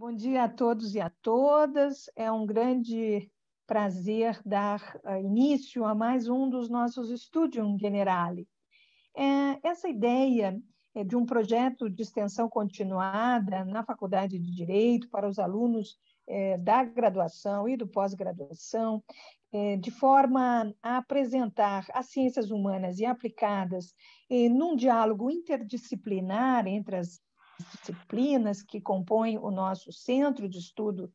Bom dia a todos e a todas. É um grande prazer dar eh, início a mais um dos nossos Studium Generale. É, essa ideia é de um projeto de extensão continuada na Faculdade de Direito para os alunos é, da graduação e do pós-graduação, é, de forma a apresentar as ciências humanas e aplicadas num diálogo interdisciplinar entre as disciplinas que compõem o nosso Centro de Estudo,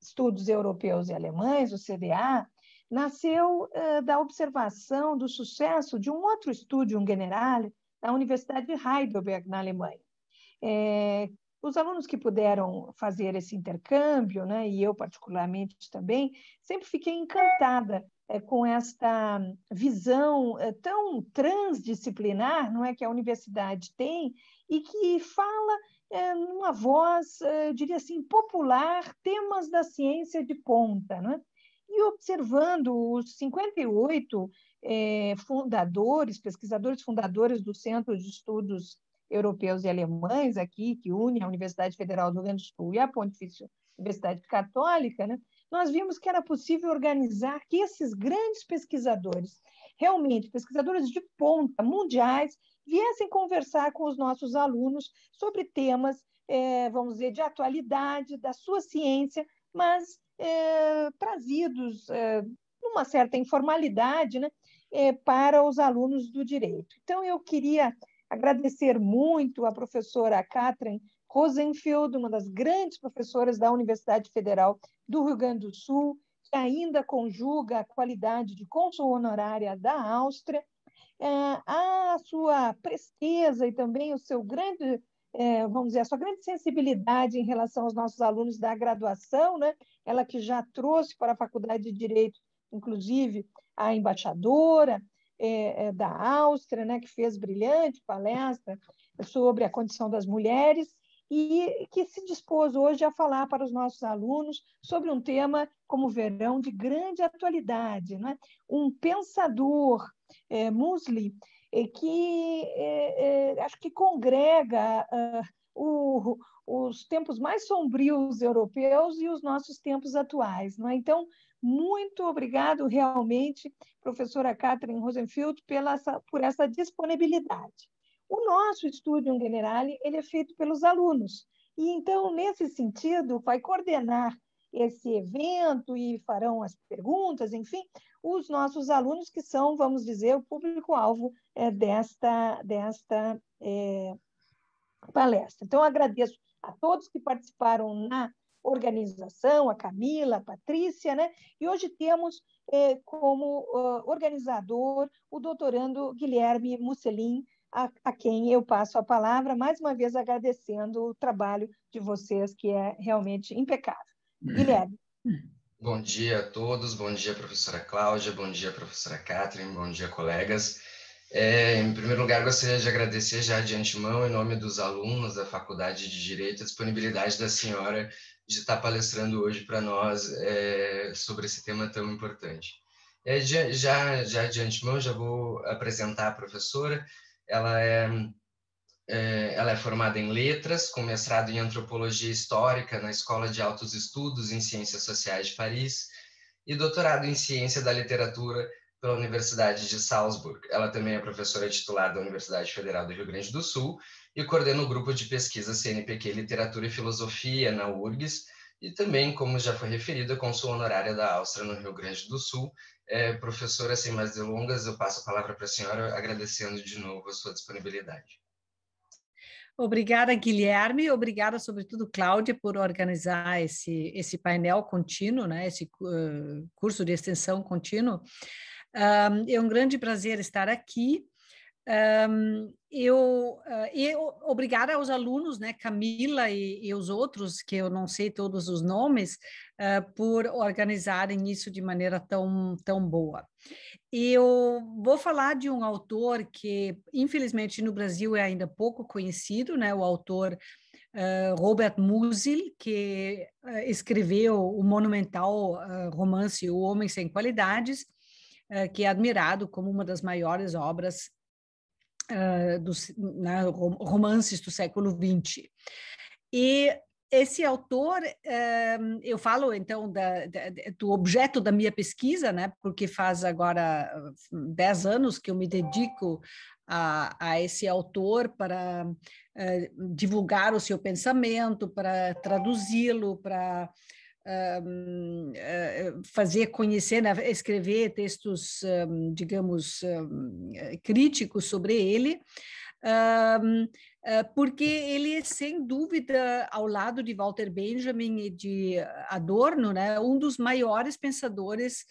Estudos Europeus e Alemães, o CDA, nasceu eh, da observação do sucesso de um outro um Generale da Universidade de Heidelberg, na Alemanha. Eh, os alunos que puderam fazer esse intercâmbio, né, e eu particularmente também, sempre fiquei encantada é, com esta visão é, tão transdisciplinar, não é que a universidade tem e que fala é, numa voz, é, eu diria assim, popular, temas da ciência de ponta, é? E observando os 58 é, fundadores, pesquisadores fundadores do Centro de Estudos Europeus e Alemães aqui, que une a Universidade Federal do Rio Grande do Sul e a Pontifícia Universidade Católica, né? nós vimos que era possível organizar que esses grandes pesquisadores, realmente pesquisadores de ponta, mundiais, viessem conversar com os nossos alunos sobre temas, é, vamos dizer, de atualidade, da sua ciência, mas é, trazidos é, numa certa informalidade né, é, para os alunos do direito. Então, eu queria agradecer muito à professora Catherine Rosenfeld, uma das grandes professoras da Universidade Federal do Rio Grande do Sul, que ainda conjuga a qualidade de cônsul honorária da Áustria, é, a sua presteza e também o seu grande, é, vamos dizer, a sua grande sensibilidade em relação aos nossos alunos da graduação, né? ela que já trouxe para a Faculdade de Direito, inclusive, a embaixadora é, da Áustria, né? que fez brilhante palestra sobre a condição das mulheres, e que se dispôs hoje a falar para os nossos alunos sobre um tema como verão de grande atualidade, né? um pensador é, é, que é, é, acho que congrega ah, o, os tempos mais sombrios europeus e os nossos tempos atuais. Né? Então, muito obrigado realmente, professora Catherine Rosenfield, pela, por essa disponibilidade. O nosso Studium Generale ele é feito pelos alunos. E então, nesse sentido, vai coordenar esse evento e farão as perguntas, enfim, os nossos alunos que são, vamos dizer, o público-alvo é, desta, desta é, palestra. Então, agradeço a todos que participaram na organização, a Camila, a Patrícia, né? E hoje temos é, como uh, organizador o doutorando Guilherme Musselin, a, a quem eu passo a palavra, mais uma vez agradecendo o trabalho de vocês, que é realmente impecável. Guilherme. Bom dia a todos, bom dia, professora Cláudia, bom dia, professora Catherine, bom dia, colegas. É, em primeiro lugar, gostaria de agradecer já de antemão, em nome dos alunos da Faculdade de Direito, a disponibilidade da senhora de estar palestrando hoje para nós é, sobre esse tema tão importante. É, já, já, já de antemão, já vou apresentar a professora. Ela é, é, ela é formada em letras, com mestrado em antropologia histórica na Escola de Altos Estudos em Ciências Sociais de Paris e doutorado em ciência da literatura pela Universidade de Salzburg. Ela também é professora titular da Universidade Federal do Rio Grande do Sul e coordena o grupo de pesquisa CNPq Literatura e Filosofia na URGS e também, como já foi referido, é consul honorária da Áustria no Rio Grande do Sul é, professora, sem mais delongas, eu passo a palavra para a senhora, agradecendo de novo a sua disponibilidade. Obrigada, Guilherme. Obrigada, sobretudo, Cláudia, por organizar esse, esse painel contínuo, né? esse uh, curso de extensão contínuo. Um, é um grande prazer estar aqui um, eu, ah, eu aos alunos, né, Camila e, e, os outros, que eu não sei todos os nomes, uh, por organizarem isso de maneira tão, tão boa. Eu vou falar de um autor que, infelizmente, no Brasil é ainda pouco conhecido, né, o autor uh, Robert Musil, que uh, escreveu o monumental romance O Homem Sem Qualidades, que é admirado como uma das maiores obras uh, ah, dos né, romances do século XX. E esse autor, ah, eu falo então da, da, do objeto da minha pesquisa, né, porque faz agora ah, dez anos que eu me dedico a, a, esse autor para uh, divulgar o seu pensamento, para traduzi-lo, para Hum, eh, eh, fazer conhecer, né, escrever textos, hum, digamos, hum, eh, críticos sobre ele, porque ele é sem dúvida, ao lado de Walter Benjamin e de Adorno, né, um dos maiores pensadores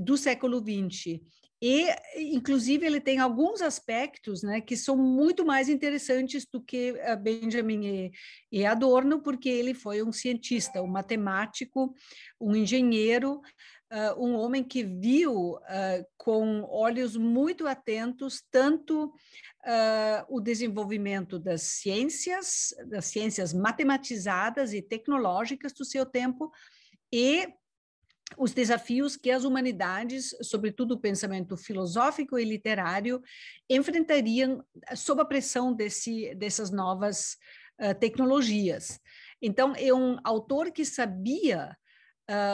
do século XX. E, inclusive, ele tem alguns aspectos né, que são muito mais interessantes do que eh, Benjamin e, Adorno, porque ele foi um cientista, um matemático, um engenheiro, uh, um homem que viu uh, com olhos muito atentos tanto uh, o desenvolvimento das ciências, das ciências matematizadas e tecnológicas do seu tempo, e os desafios que as humanidades, sobretudo o pensamento filosófico e literário, enfrentariam eh, sob a pressão desse, dessas novas uh, tecnologias. Então, é um autor que sabia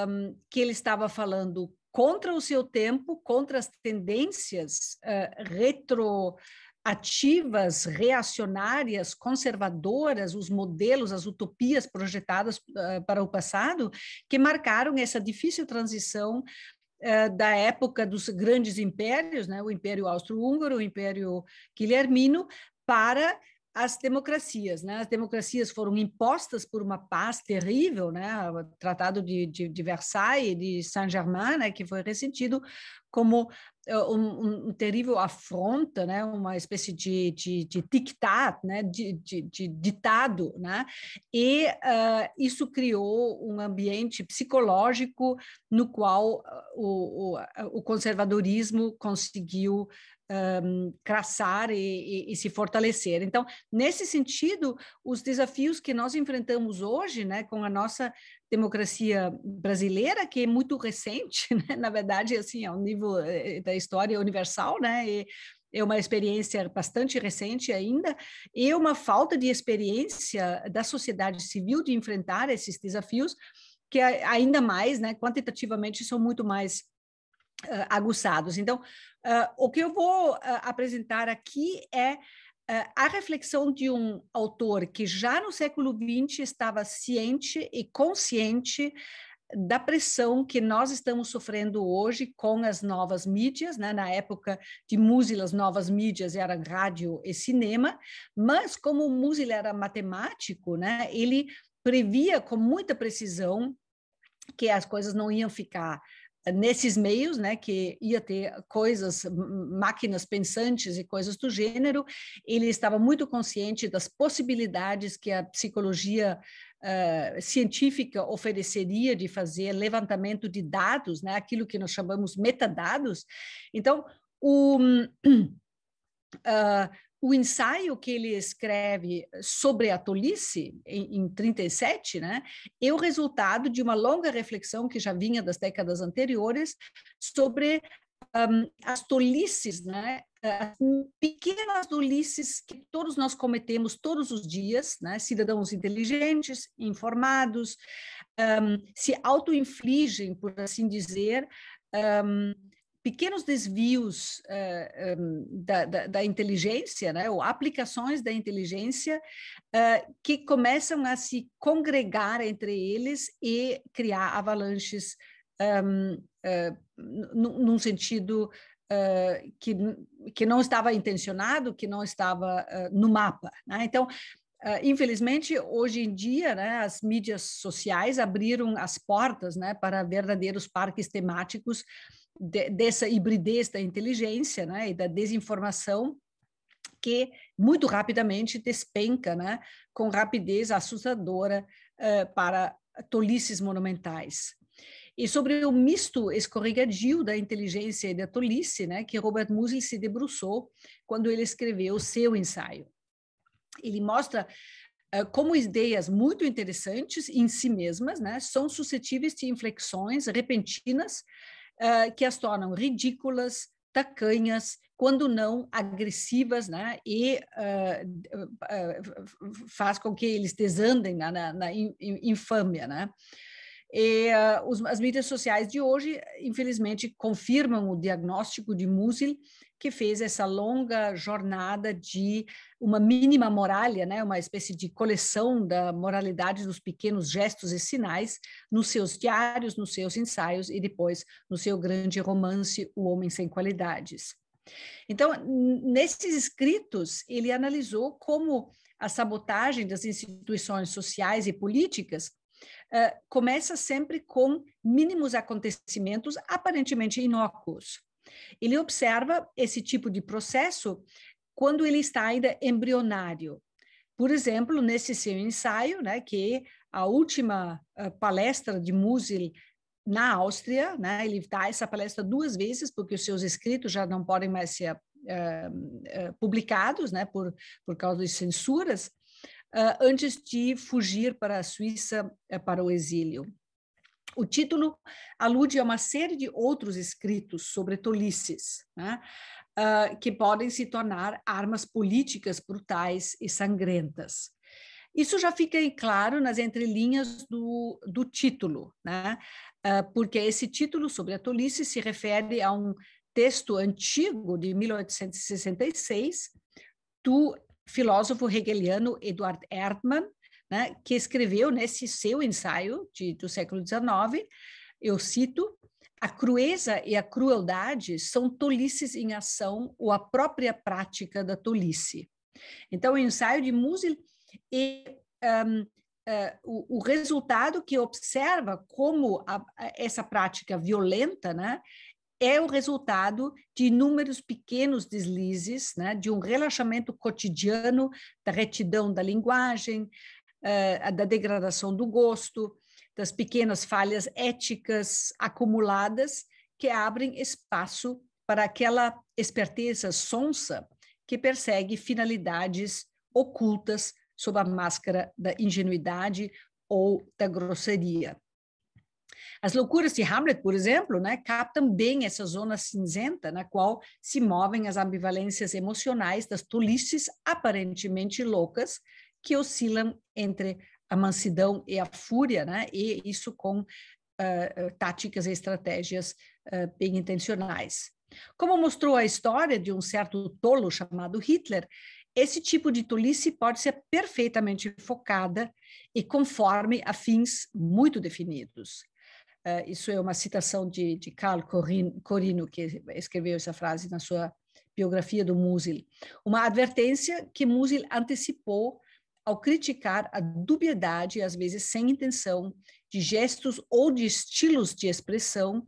um, que ele estava falando contra o seu tempo, contra as tendências uh, retro ativas, reacionárias, conservadoras, os modelos, as utopias projetadas uh, para o passado, que marcaram essa difícil transição ah, da época dos grandes impérios, né? o Império Austro-Húngaro, o Império Guilhermino, para as democracias, né? As democracias foram impostas por uma paz terrível, né? O Tratado de, de, de Versailles, de Saint-Germain, né? Que foi ressentido como eh, um, um, terrível afronta, né? Uma espécie de, de, de né? De, de, de ditado, né? E uh, isso criou um ambiente psicológico no qual eh, o, o, o conservadorismo conseguiu um, e, e, e, se fortalecer. Então, nesse sentido, os desafios que nós enfrentamos hoje, né, com a nossa democracia brasileira, que é muito recente, né, na verdade, assim, ao é nível eh, eh, da história universal, né, e, é uma experiência bastante recente ainda, e uma falta de experiência da sociedade civil de enfrentar esses desafios, que ainda mais, né, quantitativamente, são muito mais uh, aguçados. Então, uh, o que eu vou apresentar aqui é a reflexão de um autor que já no século XX estava ciente e consciente da pressão que nós estamos sofrendo hoje com as novas mídias, né? na época de Musil, as novas mídias eram rádio e cinema, mas como Musil era matemático, né? ele previa com muita precisão que as coisas não iam ficar nesses meios, né, que ia ter coisas, máquinas pensantes e coisas do gênero, ele estava muito consciente das possibilidades que a psicologia uh, científica ofereceria de fazer levantamento de dados, né, aquilo que nós chamamos metadados. Então, o uh, o ensaio que ele escreve eh, sobre a tolice, em, em 37, né, é o resultado de uma longa reflexão que já vinha das décadas anteriores sobre um, as tolices, né, as pequenas tolices que todos nós cometemos todos os dias, né, cidadãos inteligentes, informados, um, se auto-infligem, por assim dizer, um, pequenos desvios uh, eh, um, eh, da, da, da, inteligência, né, ou aplicações da inteligência, uh, que começam a se congregar entre eles e criar avalanches um, uh, num sentido que, que não estava intencionado, que não estava no mapa. Né? Então, infelizmente, hoje em dia, né, as mídias sociais abriram as portas né, para verdadeiros parques temáticos de, dessa hibridez da inteligência né, e da desinformação que muito rapidamente despenca, né, com rapidez assustadora uh, para tolices monumentais. E sobre o misto escorregadio da inteligência e da tolice, né, que Robert Musil se debruçou quando ele escreveu seu ensaio. Ele mostra uh, como ideias muito interessantes em si mesmas né, são suscetíveis de inflexões repentinas uh, que as tornam ridículas, tacanhas, quando não agressivas, né? E uh, uh, faz com que eles desandem né? na, na, na infâmia, né? E uh, os, as mídias sociais de hoje, infelizmente, confirmam o diagnóstico de Musil que fez essa longa jornada de uma mínima moralha, né, uma espécie de coleção da moralidade dos pequenos gestos e sinais nos seus diários, nos seus ensaios e depois no seu grande romance O Homem Sem Qualidades. Então, nesses escritos, ele analisou como a sabotagem das instituições sociais e políticas Uh, começa sempre com mínimos acontecimentos aparentemente inócuos. Ele observa esse tipo de processo quando ele está ainda embrionário. Por exemplo, nesse seu ensaio, né, que a última eh, palestra de Musil na Áustria, né, ele dá essa palestra duas vezes, porque os seus escritos já não podem mais ser uh, uh, publicados né, por, por causa de censuras, antes de fugir para a Suíça, para o exílio. O título alude a uma série de outros escritos sobre tolices, né? uh, que podem se tornar armas políticas brutais e sangrentas. Isso já fica claro nas entrelinhas do, do título, né? uh, porque esse título sobre a tolice se refere a um texto antigo de 1866 do filósofo hegeliano Eduard Erdmann, né, que escreveu nesse seu ensaio de, do século XIX, eu cito, a crueza e a crueldade são tolices em ação ou a própria prática da tolice. Então, o é ensaio de Musil e um, Uh, eh, o, o, resultado que observa como a, a, essa prática violenta, né, é o resultado de inúmeros pequenos deslizes, né, de um relaxamento cotidiano da retidão da linguagem, uh, da degradação do gosto, das pequenas falhas éticas acumuladas que abrem espaço para aquela esperteza sonsa que persegue finalidades ocultas sob a máscara da ingenuidade ou da grosseria. As loucuras de Hamlet, por exemplo, né, captam bem essa zona cinzenta na qual se movem as ambivalências emocionais das tolices aparentemente loucas que oscilam entre a mansidão e a fúria, né? e isso com uh, táticas e estratégias uh, bem intencionais. Como mostrou a história de um certo tolo chamado Hitler, esse tipo de tolice pode ser perfeitamente focada e conforme a fins muito definidos. Uh, isso é uma citação de, de Karl Corino, que escreveu essa frase na sua biografia do Musil. Uma advertência que Musil antecipou ao criticar a dubiedade, às vezes sem intenção, de gestos ou de estilos de expressão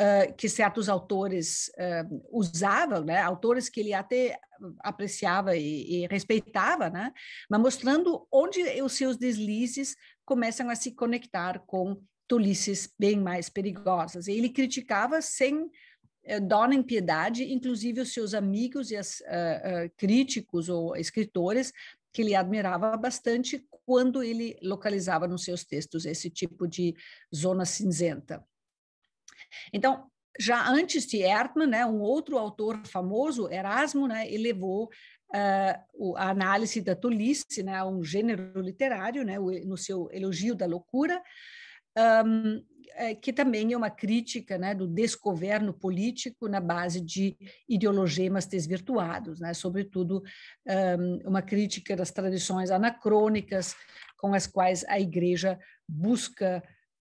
uh, que certos autores uh, usavam, né? autores que ele até apreciava e, e respeitava, né? mas mostrando onde os seus deslizes começam a se conectar com tolices bem mais perigosas. E ele criticava sem dona em piedade, inclusive os seus amigos e as, uh, uh, críticos ou escritores que ele admirava bastante quando ele localizava nos seus textos esse tipo de zona cinzenta. Então, já antes de Erdmann, né, um outro autor famoso, Erasmo, né, elevou uh, eh, a análise da tolice né, a um gênero literário, né, no seu Elogio da Loucura, um, é, que também é uma crítica né, do desgoverno político na base de ideologemas desvirtuados, né, sobretudo um, uma crítica das tradições anacrônicas com as quais a igreja busca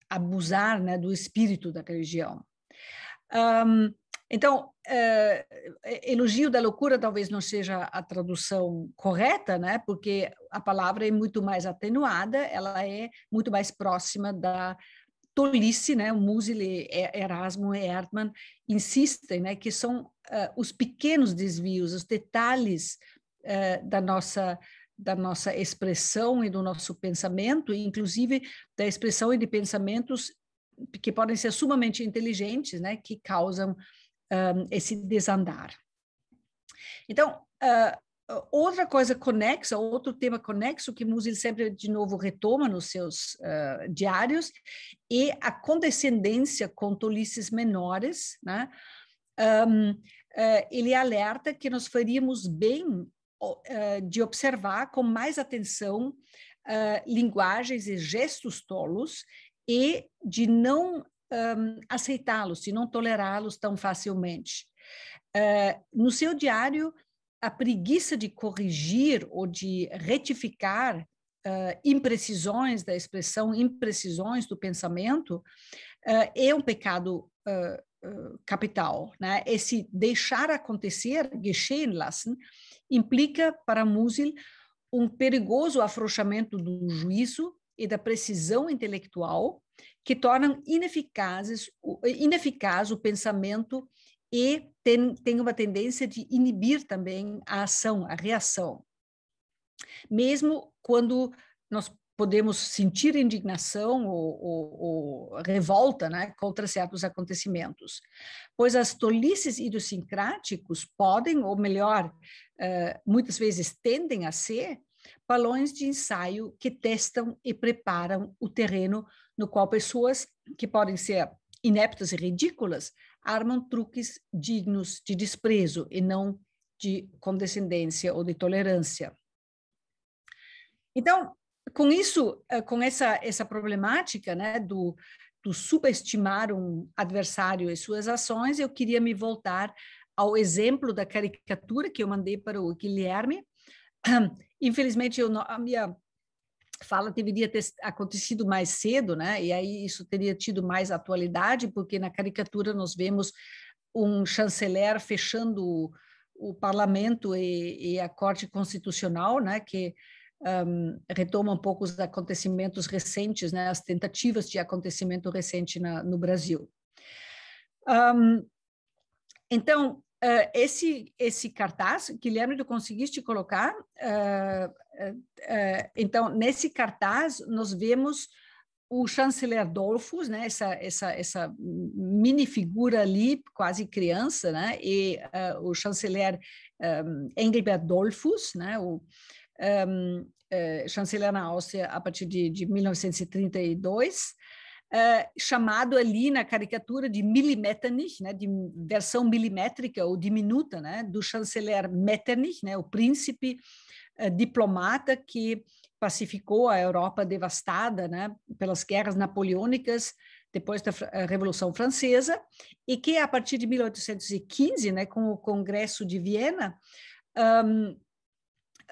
abusar né, do espírito da religião. Um, então, é, elogio da loucura talvez não seja a tradução correta, né? Porque a palavra é muito mais atenuada, ela é muito mais próxima da tolice, né? Musil, Erasmo e Erdmann insistem, né? Que são uh, os pequenos desvios, os detalhes uh, da nossa da nossa expressão e do nosso pensamento, inclusive da expressão e de pensamentos que podem ser sumamente inteligentes, né? Que causam um, ah, esse desandar. Então, uh, outra coisa conexa, outro tema conexo que Musil sempre de novo retoma nos seus uh, diários é a condescendência com tolices menores, né? Um, uh, eh, ele alerta que nós faríamos bem uh, de observar com mais atenção linguagens e gestos tolos e de não um, aceitá-los, de não tolerá-los tão facilmente. no seu diário, a preguiça de corrigir ou de retificar uh, imprecisões da expressão, imprecisões do pensamento, uh, é um pecado uh, capital. Né? Esse deixar acontecer, geschehen lassen, implica para Musil um perigoso afrouxamento do juízo e da precisão intelectual que tornam ineficazes, ineficaz o pensamento e tem, tem uma tendência de inibir também a ação, a reação. Mesmo quando nós podemos sentir indignação ou, ou, ou, revolta né, contra certos acontecimentos, pois as tolices idiosincráticos podem, ou melhor, eh, muitas vezes tendem a ser, balões de ensaio que testam e preparam o terreno no qual pessoas que podem ser ineptas e ridículas armam truques dignos de desprezo e não de condescendência ou de tolerância. Então, com isso, eh, com essa, essa problemática né, do, do subestimar um adversário e suas ações, eu queria me voltar ao exemplo da caricatura que eu mandei para o Guilherme. Infelizmente, eu não, a minha fala deveria ter acontecido mais cedo, né? E aí isso teria tido mais atualidade, porque na caricatura nós vemos um chanceler fechando o parlamento e, e, a corte constitucional, né, que um, retoma um pouco os acontecimentos recentes, né, as tentativas de acontecimento recente na, no Brasil. Um, então, Uh, esse esse cartaz, Guilherme, tu conseguiste colocar? Uh, uh, então, nesse cartaz, nós vemos o chanceler Dolfus, né, essa, essa, essa mini figura ali, quase criança, né, e o chanceler um, Engelbert Dolfus, né, o um, chanceler na Áustria a partir de, de 1932, eh, chamado ali na caricatura de Millimetternich, né, de versão milimétrica ou diminuta, né, do chanceler Metternich, né, o príncipe uh, diplomata que pacificou a Europa devastada, né, pelas guerras napoleônicas depois da eh, Revolução Francesa e que a partir de 1815, né, com o Congresso de Viena, um,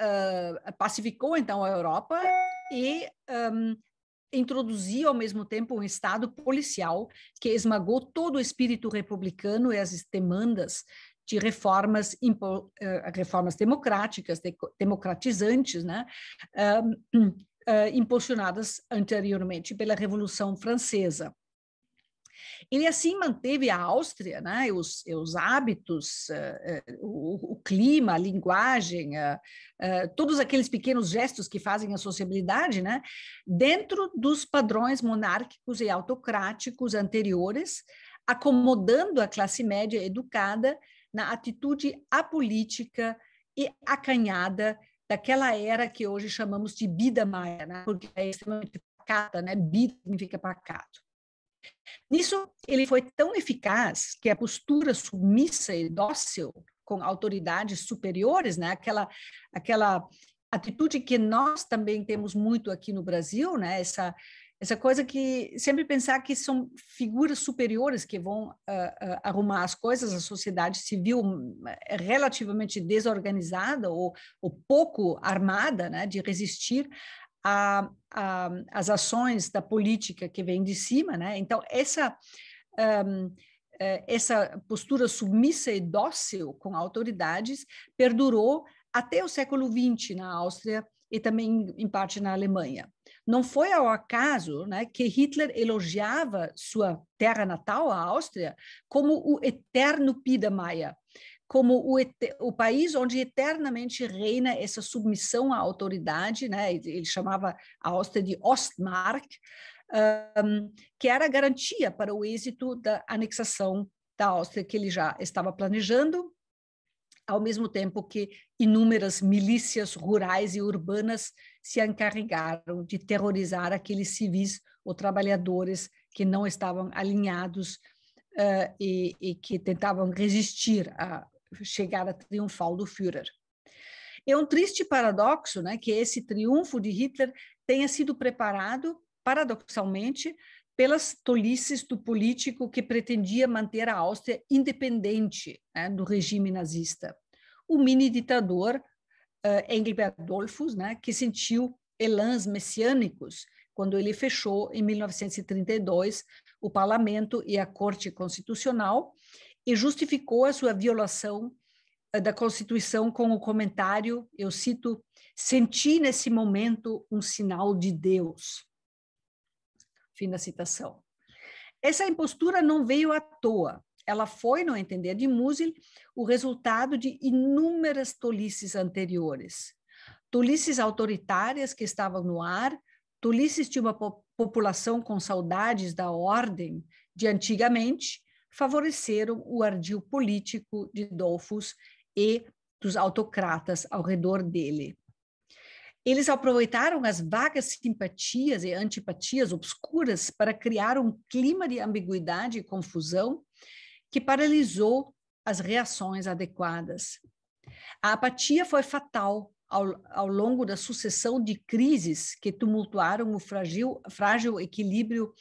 Uh, ah, pacificou então a Europa e um, introduziu ao mesmo tempo um Estado policial que esmagou todo o espírito republicano e as demandas de reformas, eh, reformas democráticas, democratizantes, né? Um, Uh, eh, impulsionadas anteriormente pela Revolução Francesa. Ele assim manteve a Áustria, né, os, os hábitos, uh, uh, o, o, clima, a linguagem, uh, todos aqueles pequenos gestos que fazem a sociabilidade, né, dentro dos padrões monárquicos e autocráticos anteriores, acomodando a classe média educada na atitude apolítica e acanhada daquela era que hoje chamamos de Bida Maia, né, porque é extremamente pacata, né? Bida significa pacato. Nisso, ele foi tão eficaz que a postura submissa e dócil com autoridades superiores, né? aquela, aquela atitude que nós também temos muito aqui no Brasil, né? essa, essa coisa que sempre pensar que são figuras superiores que vão uh, uh, arrumar as coisas, a sociedade civil hum, é relativamente desorganizada ou, ou pouco armada né, de resistir a, a, as ações da política que vem de cima, né? Então essa um, é, essa postura submissa e dócil com autoridades perdurou até o século XX na Áustria e também em parte na Alemanha. Não foi ao acaso né, que Hitler elogiava sua terra natal, a Áustria, como o eterno Pida Maia, como o, o, país onde eternamente reina essa submissão à autoridade, né? ele chamava a Áustria de Ostmark, um, que era a garantia para o êxito da anexação da Áustria que ele já estava planejando, ao mesmo tempo que inúmeras milícias rurais e urbanas se encarregaram de terrorizar aqueles civis ou trabalhadores que não estavam alinhados Uh, e, e, que tentavam resistir a, chegada triunfal do Führer. É um triste paradoxo né, que esse triunfo de Hitler tenha sido preparado, paradoxalmente, pelas tolices do político que pretendia manter a Áustria independente né, do regime nazista. O mini-ditador uh, eh, Engelbert Dollfuss, né, que sentiu elãs messiânicos quando ele fechou, em 1932, o parlamento e a corte constitucional e justificou a sua violação eh, da Constituição com o comentário, eu cito, senti nesse momento um sinal de Deus. Fim da citação. Essa impostura não veio à toa. Ela foi, no entender de Musil, o resultado de inúmeras tolices anteriores. Tolices autoritárias que estavam no ar, tolices de uma população com saudades da ordem de antigamente favoreceram o ardil político de Dolfos e dos autocratas ao redor dele. Eles aproveitaram as vagas simpatias e antipatias obscuras para criar um clima de ambiguidade e confusão que paralisou as reações adequadas. A apatia foi fatal ao, ao longo da sucessão de crises que tumultuaram o frágil equilíbrio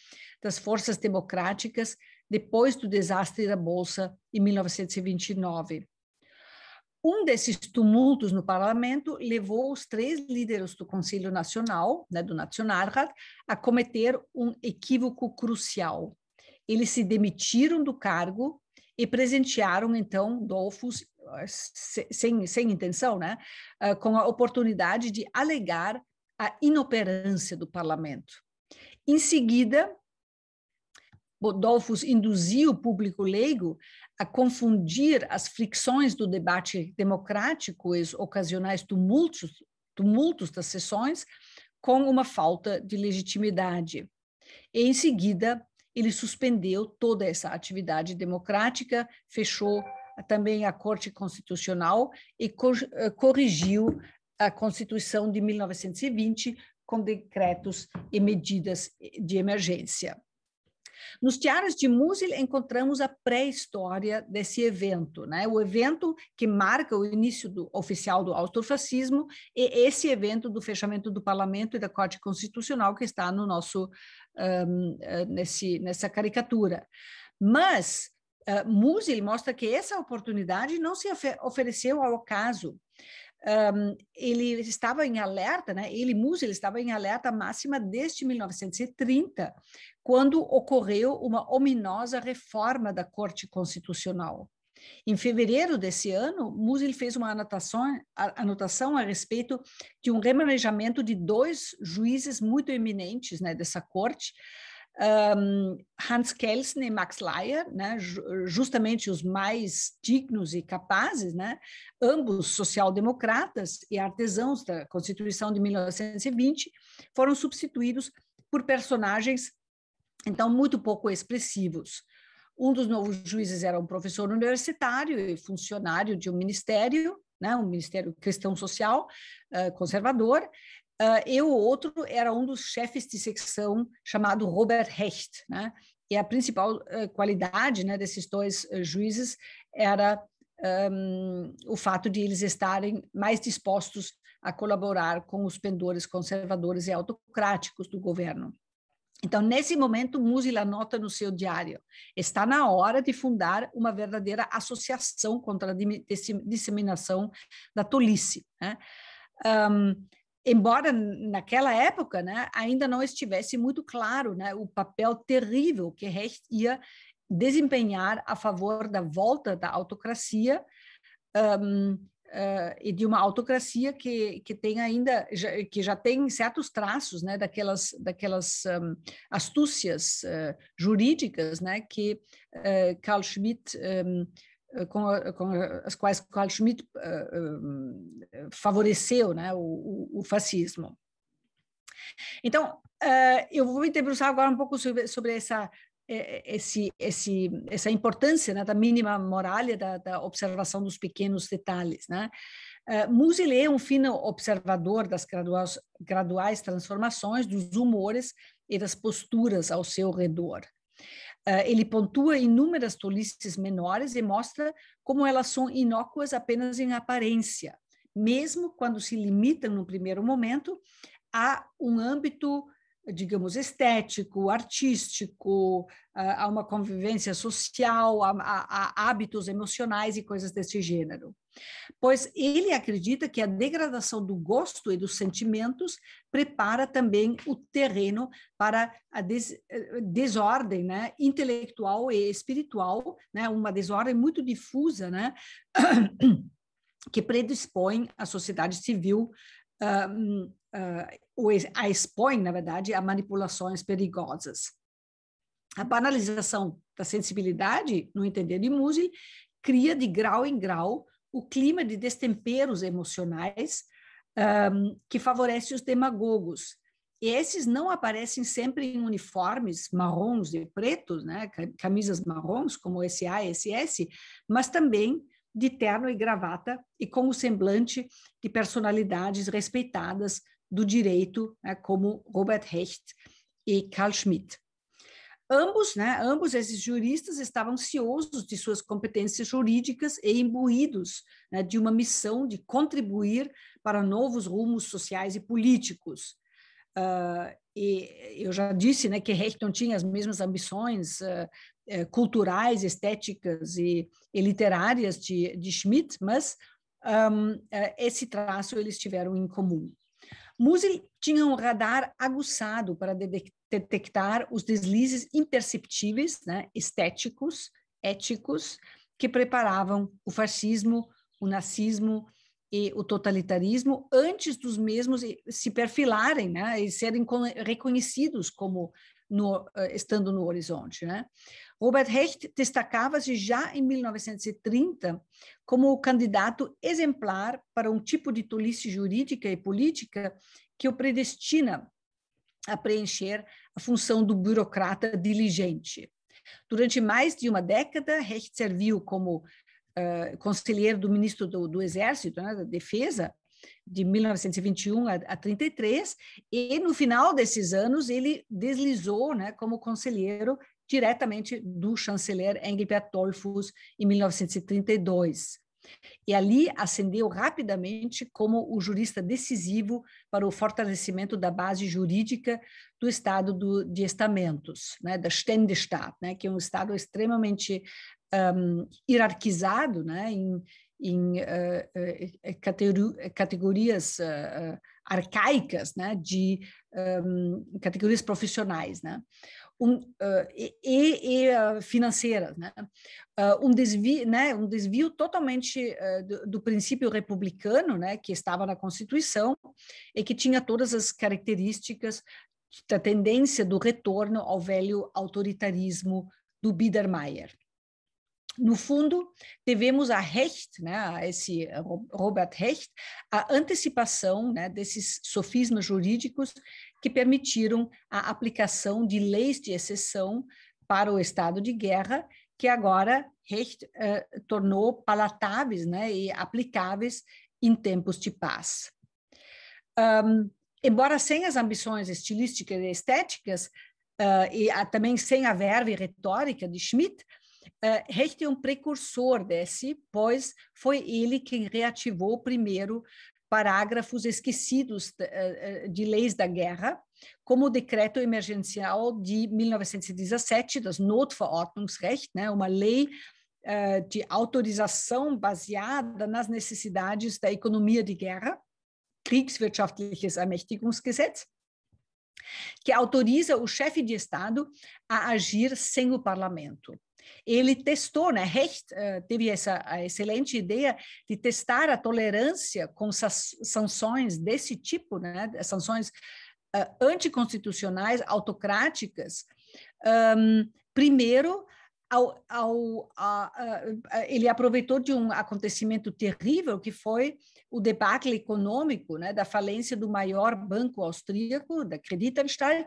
das forças democráticas depois do desastre da Bolsa em 1929. Um desses tumultos no parlamento levou os três líderes do Conselho Nacional, né, do Nacionalrat, a cometer um equívoco crucial. Eles se demitiram do cargo e presentearam, então, Dolfos, eh, sem, sem intenção, né, eh, com a oportunidade de alegar a inoperância do parlamento. Em seguida, Bodolfos induziu o público leigo a confundir as fricções do debate democrático e os ocasionais tumultos, tumultos das sessões com uma falta de legitimidade. E, em seguida, ele suspendeu toda essa atividade democrática, fechou também a Corte Constitucional e eh, corrigiu a Constituição de 1920 com decretos e medidas de emergência. Nos Tiaras de Musil encontramos a pré-história desse evento, né? o evento que marca o início do, oficial do autorfascismo e esse evento do fechamento do parlamento e da Corte Constitucional que está no nosso um, eh, nesse, nessa caricatura. Mas uh, Musil mostra que essa oportunidade não se ofereceu ao acaso um, ele estava em alerta, né? Ele Musa, ele estava em alerta máxima desde 1930, quando ocorreu uma ominosa reforma da Corte Constitucional. Em fevereiro desse ano, Musil fez uma anotação, a, anotação a respeito de um remanejamento de dois juízes muito eminentes né, dessa corte, um, Hans Kelsen e Max Laier, né, justamente os mais dignos e capazes, né, ambos social-democratas e artesãos da Constituição de 1920, foram substituídos por personagens, então, muito pouco expressivos. Um dos novos juízes era um professor universitário e funcionário de um ministério, né, um ministério cristão social uh, conservador, Uh, ah, e o outro era um dos chefes de secção chamado Robert Hecht, né? E a principal uh, qualidade né, desses dois uh, juízes era um, o fato de eles estarem mais dispostos a colaborar com os pendores conservadores e autocráticos do governo. Então, nesse momento, Musil anota no seu diário: está na hora de fundar uma verdadeira associação contra a disseminação da tolice. Né? Um, embora naquela época né, ainda não estivesse muito claro né, o papel terrível que Recht ia desempenhar a favor da volta da autocracia um, uh, eh, e de uma autocracia que, que tem ainda já, que já tem certos traços né, daquelas daquelas um, astúcias uh, jurídicas né, que uh, Carl Schmitt um, eh, com, com as quais Carl Schmitt uh, favoreceu né, o, o, o fascismo. Então, eu vou me debruçar agora um pouco sobre, sobre essa, esse, esse, essa importância né, da mínima moral e da, da, observação dos pequenos detalhes. Né? Musil é um fino observador das graduais, graduais transformações dos humores e das posturas ao seu redor. Ah, ele pontua inúmeras tolices menores e mostra como elas são inócuas apenas em aparência, mesmo quando se limitam no primeiro momento a um âmbito digamos, estético, artístico, a ah, uma convivência social, a, a, a, hábitos emocionais e coisas desse gênero. Pois ele acredita que a degradação do gosto e dos sentimentos prepara também o terreno para a des, eh, desordem né, intelectual e espiritual, né, uma desordem muito difusa, né, que predispõe a sociedade civil uh, uh, a expõe, na verdade, a manipulações perigosas. A banalização da sensibilidade, no entender de Musil cria de grau em grau o clima de destemperos emocionais um, que favorece os demagogos. E esses não aparecem sempre em uniformes marrons e pretos, né? camisas marrons, como esse A, esse S, mas também de terno e gravata e com o semblante de personalidades respeitadas do direito, né, como Robert Hecht e Carl Schmitt. Ambos, né, ambos esses juristas estavam ansiosos de suas competências jurídicas e imbuídos né, de uma missão de contribuir para novos rumos sociais e políticos. Uh, e eu já disse né, que Hecht não tinha as mesmas ambições uh, culturais, estéticas e, e literárias de, de Schmitt, mas um, ah, eh, esse traço eles tiveram em comum. Musil tinha um radar aguçado para detectar os deslizes imperceptíveis, né, estéticos, éticos, que preparavam o fascismo, o nazismo e o totalitarismo antes dos mesmos se perfilarem, né, e serem reconhecidos como no, eh, estando no horizonte, né? Robert Hecht destacava-se já em 1930 como o candidato exemplar para um tipo de tolice jurídica e política que o predestina a preencher a função do burocrata diligente. Durante mais de uma década, Hecht serviu como uh, conselheiro do ministro do, do Exército, né, da Defesa, de 1921 a, a 33, e no final desses anos ele deslizou né, como conselheiro diretamente do chanceler Engelbert Dollfuss em 1932. E ali ascendeu rapidamente como o jurista decisivo para o fortalecimento da base jurídica do Estado do, de Estamentos, né, da Ständestaat, né, que é um Estado extremamente um, hierarquizado né, em, em uh, categorias uh, arcaicas, né, de um, categorias profissionais. Né um, uh, e, e uh, ah, financeiras, né? Uh, um desvio, né? Um desvio totalmente do, do, princípio republicano, né? Que estava na Constituição e que tinha todas as características da tendência do retorno ao velho autoritarismo do Biedermeier. No fundo, devemos a Hecht, né, a esse Robert Hecht, a antecipação né, desses sofismas jurídicos que permitiram a aplicação de leis de exceção para o estado de guerra, que agora Hecht, eh, tornou palatáveis né, e aplicáveis em tempos de paz. Um, embora sem as ambições estilísticas e estéticas, uh, e a, também sem a verve retórica de Schmidt, uh, eh, é um precursor desse, pois foi ele quem reativou primeiro parágrafos esquecidos eh, eh, de, leis da guerra, como o decreto emergencial de 1917, das Notverordnungsrecht, né, uma lei eh, de autorização baseada nas necessidades da economia de guerra, Kriegswirtschaftliches Ermächtigungsgesetz, que autoriza o chefe de Estado a agir sem o parlamento ele testou, né? Recht uh, teve essa excelente ideia de testar a tolerância com sanções desse tipo, né? Sanções uh, anticonstitucionais, autocráticas, um, primeiro ao, ao, a, a, ele aproveitou de um acontecimento terrível que foi o debacle econômico, né, da falência do maior banco austríaco, da Kreditanstalt,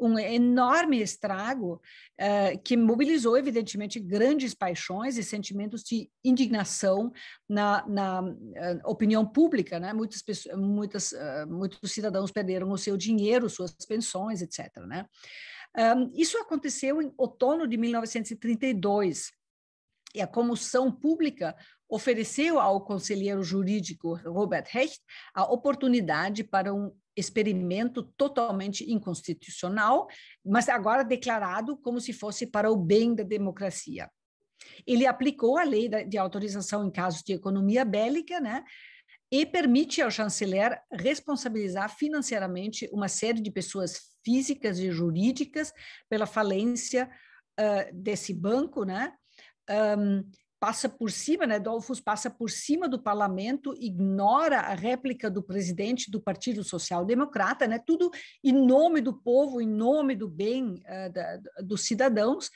um enorme estrago uh, que mobilizou evidentemente grandes paixões e sentimentos de indignação na, na uh, opinião pública, né? Muitas pessoas, muitas, uh, muitos cidadãos perderam o seu dinheiro, suas pensões, etc. Né? Um, isso aconteceu em outono de 1932 e a comoção pública ofereceu ao conselheiro jurídico Robert Hecht a oportunidade para um experimento totalmente inconstitucional, mas agora declarado como se fosse para o bem da democracia. Ele aplicou a lei de autorização em casos de economia bélica, né, e permite ao chanceler responsabilizar financeiramente uma série de pessoas físicas e jurídicas pela falência uh, desse banco, né? Um, passa por cima, né? Dolfus passa por cima do parlamento, ignora a réplica do presidente do Partido Social Democrata, né? Tudo em nome do povo, em nome do bem uh, da, dos cidadãos.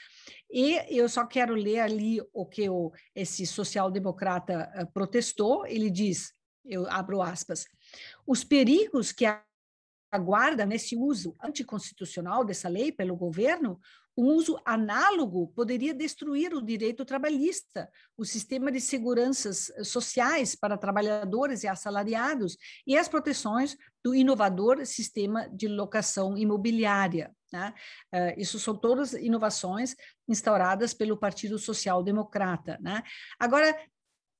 E eu só quero ler ali o que o, esse social democrata uh, protestou. Ele diz: eu abro aspas, os perigos que aguarda nesse uso anticonstitucional dessa lei pelo governo, um uso análogo poderia destruir o direito trabalhista, o sistema de seguranças eh, sociais para trabalhadores e assalariados e as proteções do inovador sistema de locação imobiliária. Né? Eh, isso são todas inovações instauradas pelo Partido Social Democrata. Né? Agora,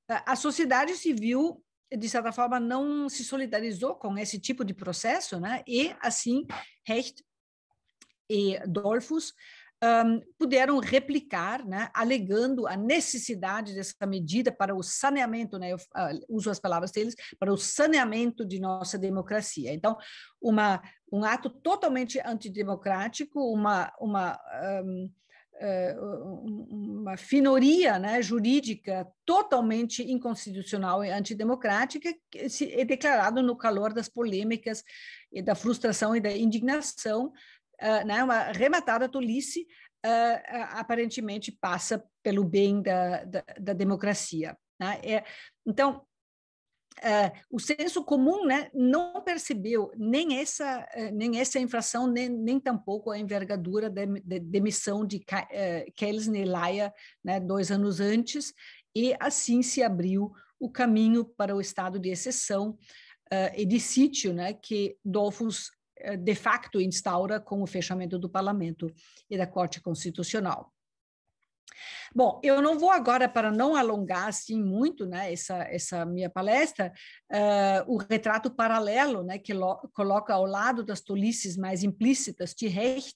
a sociedade civil de certa forma, não se solidarizou com esse tipo de processo, né? E assim, Hecht e Dolfus um, puderam replicar, né, alegando a necessidade dessa medida para o saneamento, né, eu uh, uso as palavras deles, para o saneamento de nossa democracia. Então, uma, um ato totalmente antidemocrático, uma, uma um, eh, uma finoria né, jurídica totalmente inconstitucional e antidemocrática, se é declarado no calor das polêmicas e da frustração e da indignação, uh, né, uma rematada tolice uh, aparentemente passa pelo bem da, da, da democracia. Né? É, então, uh, o senso comum né, não percebeu nem essa, eh, nem essa infração, nem, nem tampouco a envergadura da de, de, demissão de uh, eh, Kelsey Laia né, dois anos antes, e assim se abriu o caminho para o estado de exceção uh, e de sítio né, que Dolfos de facto instaura com o fechamento do parlamento e da Corte Constitucional. Bom, eu não vou agora, para não alongar assim muito né, essa, essa minha palestra, uh, o retrato paralelo, né, que coloca ao lado das tolices mais implícitas de hecht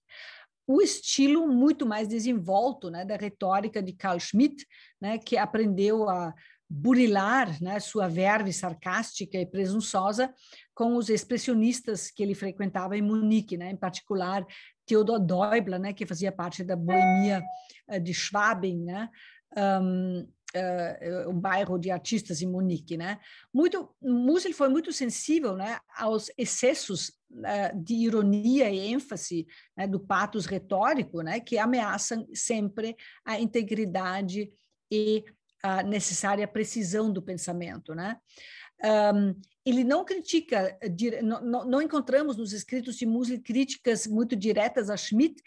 o estilo muito mais desenvolto né, da retórica de Carl Schmitt, né, que aprendeu a, burilar né, sua verve sarcástica e presunçosa com os expressionistas que ele frequentava em Munique, né, em particular Theodor Däubler, né, que fazia parte da boemia eh, de Schwaben, né, um, uh, um bairro de artistas em Munique, né? Muito, Musil foi muito sensível, né, aos excessos uh, de ironia e ênfase né, do patos retórico, né, que ameaçam sempre a integridade e a necessária precisão do pensamento, né? Um, ele não critica, eh, não, encontramos nos escritos de Musil críticas muito diretas a Schmidt,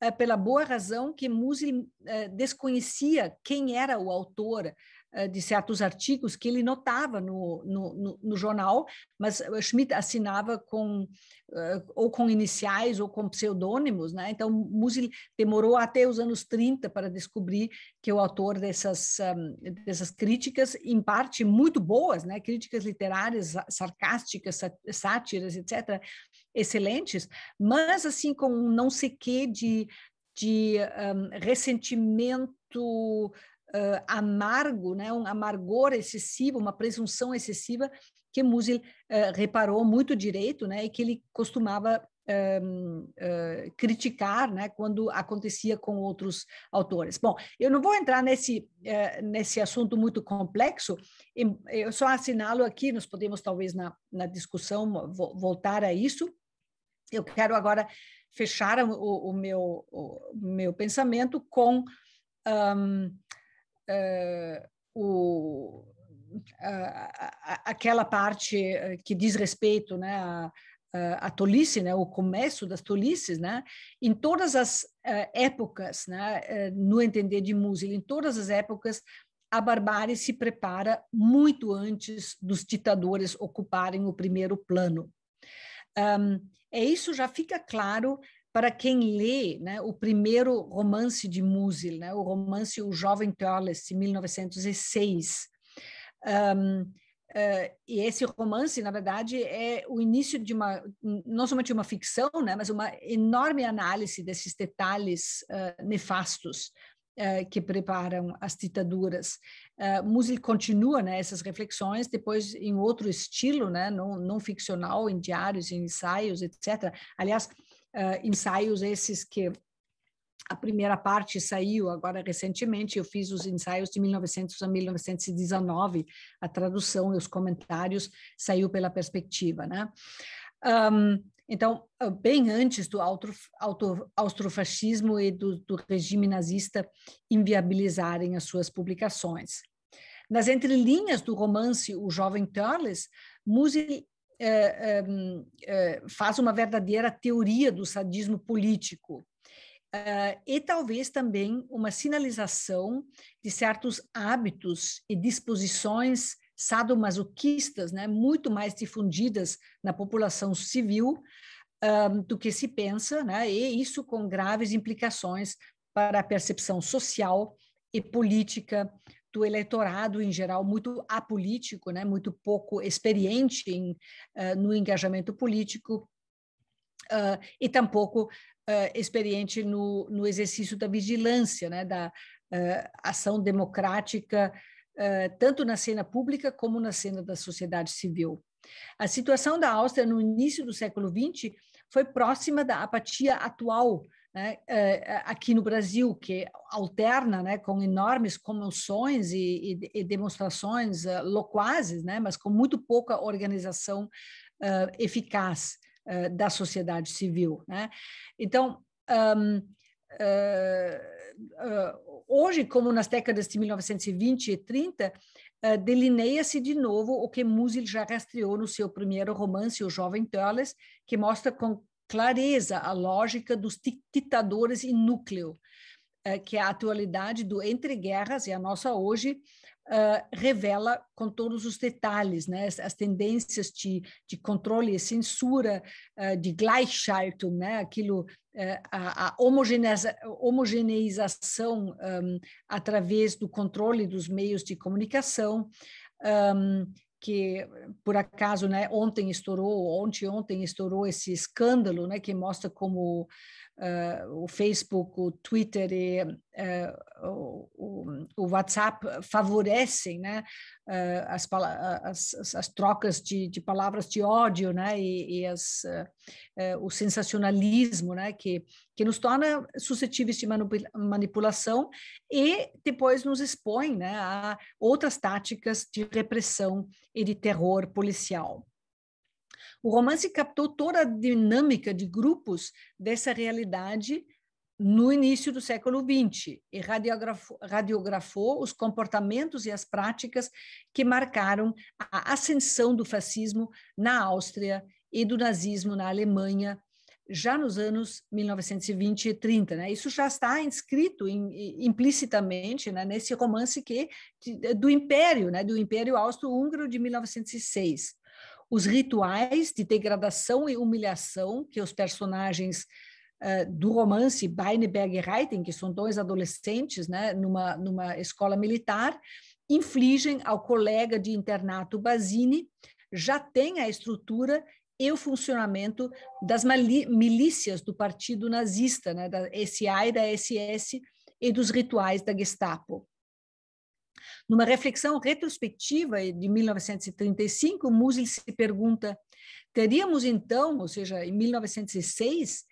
eh, pela boa razão que Musil eh, desconhecia quem era o autor eh, de certos artigos que ele notava no, no, no, no jornal, mas eh, Schmidt assinava com eh, ou com iniciais ou com pseudônimos, né? Então Musil demorou até os anos 30 para descobrir que o autor dessas dessas críticas, em parte muito boas, né? Críticas literárias sarcásticas, sátiras, etc, excelentes, mas assim com um não sei que de de um, ressentimento uh, amargo, né, um amargor excessivo, uma presunção excessiva que Musil uh, reparou muito direito, né, e que ele costumava uh, criticar, né, quando acontecia com outros autores. Bom, eu não vou entrar nesse uh, nesse assunto muito complexo. Eu só assinalo aqui, nós podemos talvez na, na discussão voltar a isso. Eu quero agora fechar o, o meu o meu pensamento com um, o, aquela parte eh, que diz respeito né, a, tolice, né, o começo das tolices, né, em todas as uh, épocas, né, uh, no entender de Musil, em todas as épocas, a barbárie se prepara muito antes dos ditadores ocuparem o primeiro plano. Um, é isso já fica claro para quem lê né, o primeiro romance de Musil, né, o romance O Jovem Törles, de 1906. Um, uh, e esse romance, na verdade, é o início de uma, não somente uma ficção, né, mas uma enorme análise desses detalhes uh, nefastos eh, que preparam as ditaduras. Uh, Musil continua né, essas reflexões depois em outro estilo, né, não, não ficcional, em diários, em ensaios, etc. Aliás, uh, ensaios esses que a primeira parte saiu agora recentemente, eu fiz os ensaios de 1900 a 1919, a tradução e os comentários saiu pela perspectiva, né? Um, então, ah, bem antes do austrofascismo e do, do regime nazista inviabilizarem as suas publicações. Nas entrelinhas do romance O Jovem Turles, Musil é, é, faz uma verdadeira teoria do sadismo político. e talvez também uma sinalização de certos hábitos e disposições sadomasoquistas, né, muito mais difundidas na população civil do que se pensa, né, e isso com graves implicações para a percepção social e política do eleitorado em geral muito apolítico, né, muito pouco experiente em, uh, no engajamento político uh, e tampouco uh, experiente no, no, exercício da vigilância, né, da ação democrática, tanto na cena pública como na cena da sociedade civil. A situação da Áustria no início do século XX foi próxima da apatia atual né, eh, aqui no Brasil, que alterna né, com enormes comoções e, e, e demonstrações eh, loquazes, né, mas com muito pouca organização uh, eficaz uh, da sociedade civil. Né? Então, um, hoje, como nas décadas de 1920 e 30, delineia-se de novo o que Musil já rastreou no seu primeiro romance, O Jovem Turles, que mostra com clareza a lógica dos ditadores em núcleo, eh, que é a atualidade do entre guerras e a nossa hoje eh, revela com todos os detalhes, né? as, tendências de, de controle e censura, eh, de Gleichschaltung, né? aquilo, a, homogeneização através do controle dos meios de comunicação, que por acaso né, ontem estourou, ontem ontem estourou esse escândalo né, que mostra como Uh, o Facebook, o Twitter e uh, o, o, WhatsApp favorecem né, uh, as, as, as, trocas de, de, palavras de ódio né, e, e as, o sensacionalismo né, que, que nos torna suscetíveis de manipulação e depois nos expõe né, a outras táticas de repressão e de terror policial. O romance captou toda a dinâmica de grupos dessa realidade no início do século XX e radiografou, radiografou, os comportamentos e as práticas que marcaram a ascensão do fascismo na Áustria e do nazismo na Alemanha já nos anos 1920 e 30. Né? Isso já está inscrito in, implicitamente né, nesse romance que do Império, né, do Império Austro-Húngaro de 1906 os rituais de degradação e humilhação que os personagens uh, do romance Beineberg e que são dois adolescentes né, numa, numa escola militar, infligem ao colega de internato Basini, já tem a estrutura e o funcionamento das milícias do partido nazista, né, da SA e da SS, e dos rituais da Gestapo. Numa reflexão retrospectiva de 1935, Musil se pergunta: teríamos então, ou seja, em 1906,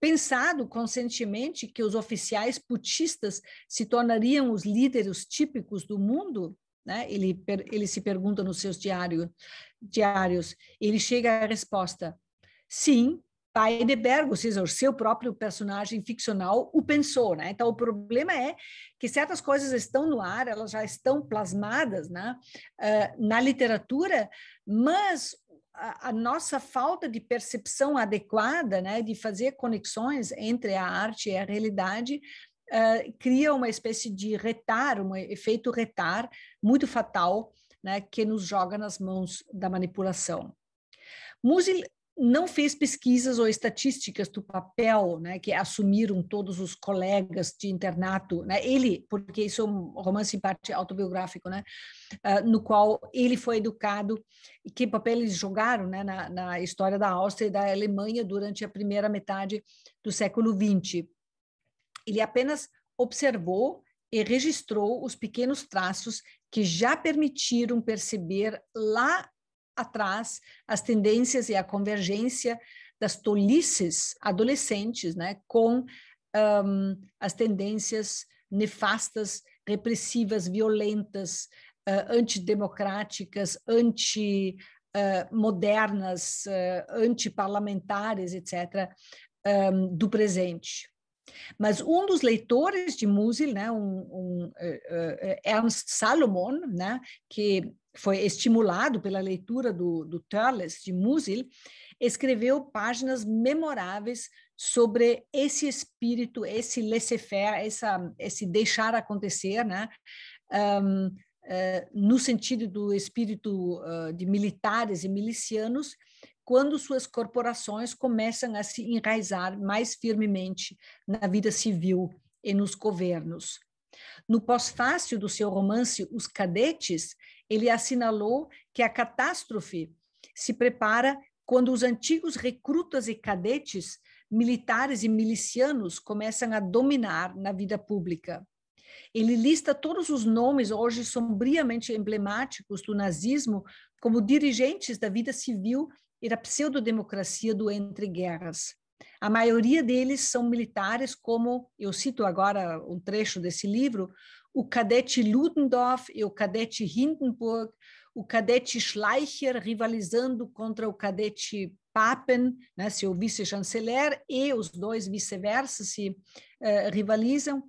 pensado conscientemente que os oficiais putistas se tornariam os líderes típicos do mundo? Né? Ele, ele se pergunta nos seus diário, diários. Ele chega à resposta: sim, Heidegger, ou seja, o seu próprio personagem ficcional, o pensou, né? Então, o problema é que certas coisas estão no ar, elas já estão plasmadas né? Uh, na literatura, mas a, a, nossa falta de percepção adequada, né? De fazer conexões entre a arte e a realidade, uh, cria uma espécie de retar, um efeito retar muito fatal, né? Que nos joga nas mãos da manipulação. Musil não fez pesquisas ou estatísticas do papel né, que assumiram todos os colegas de internato. Né? Ele, porque isso é um romance em parte autobiográfico, né? Uh, no qual ele foi educado e que papel eles jogaram né, na, na história da Áustria e da Alemanha durante a primeira metade do século XX. Ele apenas observou e registrou os pequenos traços que já permitiram perceber lá atrás as tendências e a convergência das tolices adolescentes né, com um, as tendências nefastas, repressivas, violentas, uh, antidemocráticas, anti, uh, modernas, uh, antiparlamentares, etc., um, do presente. Mas um dos leitores de Musil, né, um, um, uh, Ernst Salomon, né, que foi estimulado pela leitura do, do de Musil, escreveu páginas memoráveis sobre esse espírito, esse laissez-faire, essa, esse deixar acontecer, né? Um, uh, eh, no sentido do espírito uh, de militares e milicianos, quando suas corporações começam a se enraizar mais firmemente na vida civil e nos governos. No pós-fácil do seu romance Os Cadetes, ele assinalou que a catástrofe se prepara quando os antigos recrutas e cadetes, militares e milicianos começam a dominar na vida pública. Ele lista todos os nomes hoje sombriamente emblemáticos do nazismo como dirigentes da vida civil e da pseudodemocracia do entre-guerras. A maioria deles são militares, como eu cito agora um trecho desse livro, o cadete Ludendorff e o cadete Hindenburg, o cadete Schleicher rivalizando contra o cadete Papen, né, seu vice-chanceler, e os dois vice-versa se eh, rivalizam.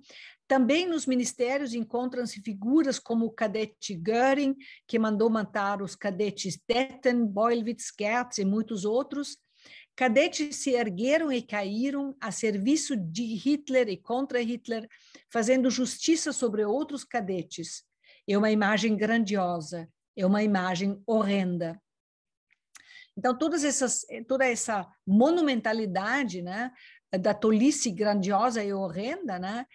Também nos ministérios encontram-se figuras como o cadete Göring, que mandou matar os cadetes Detten, Boilwitz, Gertz e muitos outros, Cadetes se ergueram e caíram a serviço de Hitler e contra Hitler, fazendo justiça sobre outros cadetes. É uma imagem grandiosa, é uma imagem horrenda. Então, todas essas, eh, toda essa monumentalidade né, da tolice grandiosa e horrenda né,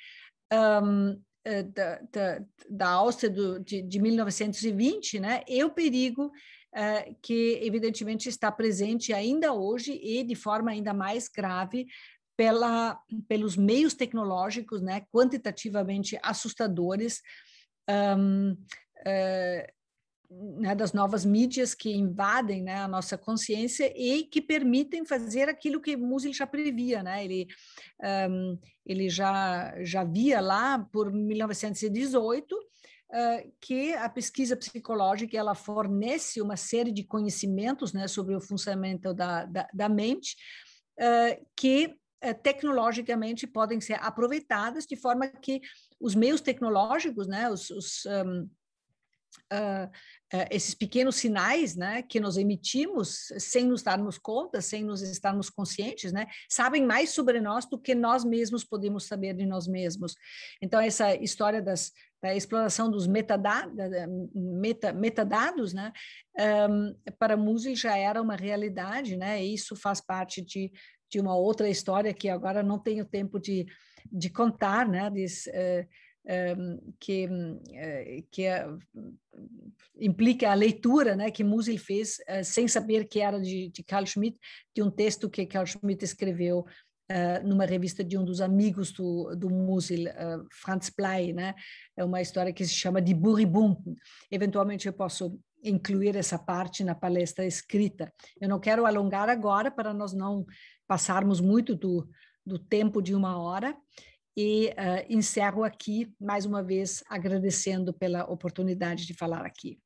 um, eh, da, da, da Áustria do, de, de 1920 né, é o perigo eh, que evidentemente está presente ainda hoje e de forma ainda mais grave pela, pelos meios tecnológicos, né, quantitativamente assustadores, um, eh, né, das novas mídias que invadem né, a nossa consciência e que permitem fazer aquilo que Musil já previa, né? Ele, um, ele já, já via lá por 1918 uh, que a pesquisa psicológica ela fornece uma série de conhecimentos né, sobre o funcionamento da, da, da mente, uh, que tecnologicamente podem ser aproveitadas de forma que os meios tecnológicos, né, os, os um, Uh, uh, esses pequenos sinais né, que nós emitimos sem nos darmos conta, sem nos estarmos conscientes, né, sabem mais sobre nós do que nós mesmos podemos saber de nós mesmos. Então, essa história das da exploração dos metadados, meta, metadados né, um, para Musil já era uma realidade, né, e isso faz parte de, de uma outra história que agora não tenho tempo de, de contar, né, diz, uh, eh, um, que, uh, que uh, implica a leitura né, que Musil fez sem saber que era de, de Carl Schmitt, de um texto que Carl Schmitt escreveu uh, numa revista de um dos amigos do, do Musil, uh, Franz Blei, né? É uma história que se chama de Buribum. Eventualmente eu posso incluir essa parte na palestra escrita. Eu não quero alongar agora para nós não passarmos muito do, do tempo de uma hora e uh, encerro aqui mais uma vez agradecendo pela oportunidade de falar aqui.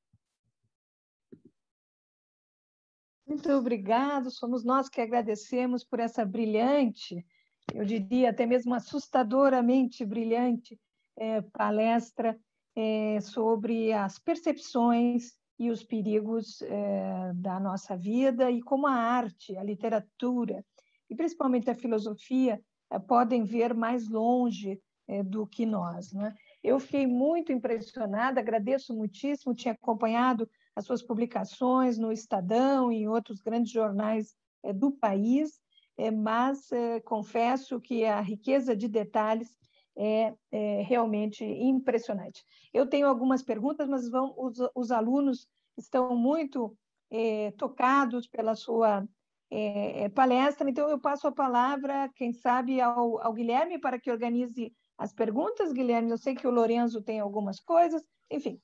Muito obrigado. Somos nós que agradecemos por essa brilhante, eu diria até mesmo assustadoramente brilhante é, palestra é, sobre as percepções e os perigos é, da nossa vida e como a arte, a literatura e principalmente a filosofia é, podem ver mais longe é, do que nós. Né? Eu fiquei muito impressionada, agradeço muitíssimo, tinha acompanhado as suas publicações no Estadão e em outros grandes jornais é, do país, é, mas é, confesso que a riqueza de detalhes é, é, realmente impressionante. Eu tenho algumas perguntas, mas vão, os, os alunos estão muito é, tocados pela sua é, palestra, então eu passo a palavra, quem sabe, ao, ao, Guilherme para que organize as perguntas. Guilherme, eu sei que o Lorenzo tem algumas coisas, enfim,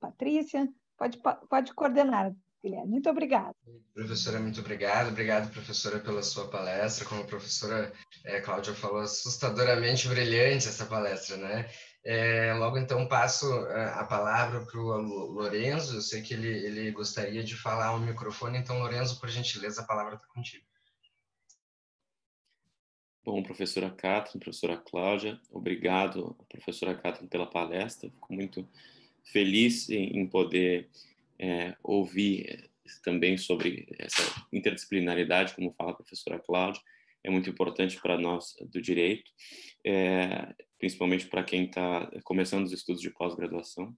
Patrícia, Pode, pode coordenar, Guilherme. Muito obrigada. Professora, muito obrigado. Obrigado, professora, pela sua palestra. Como a professora é, Cláudia falou, assustadoramente brilhante essa palestra, né? É, logo então passo eh, a palavra para o Lorenzo. Eu sei que ele, ele gostaria de falar ao microfone, então, Lorenzo, por gentileza, a palavra está contigo. Bom, professora Catherine, professora Cláudia, obrigado, professora Catherine, pela palestra. Fico muito feliz em, poder é, ouvir também sobre essa interdisciplinaridade, como fala a professora Cláudia, é muito importante para nós do direito, é, principalmente para quem está começando os estudos de pós-graduação.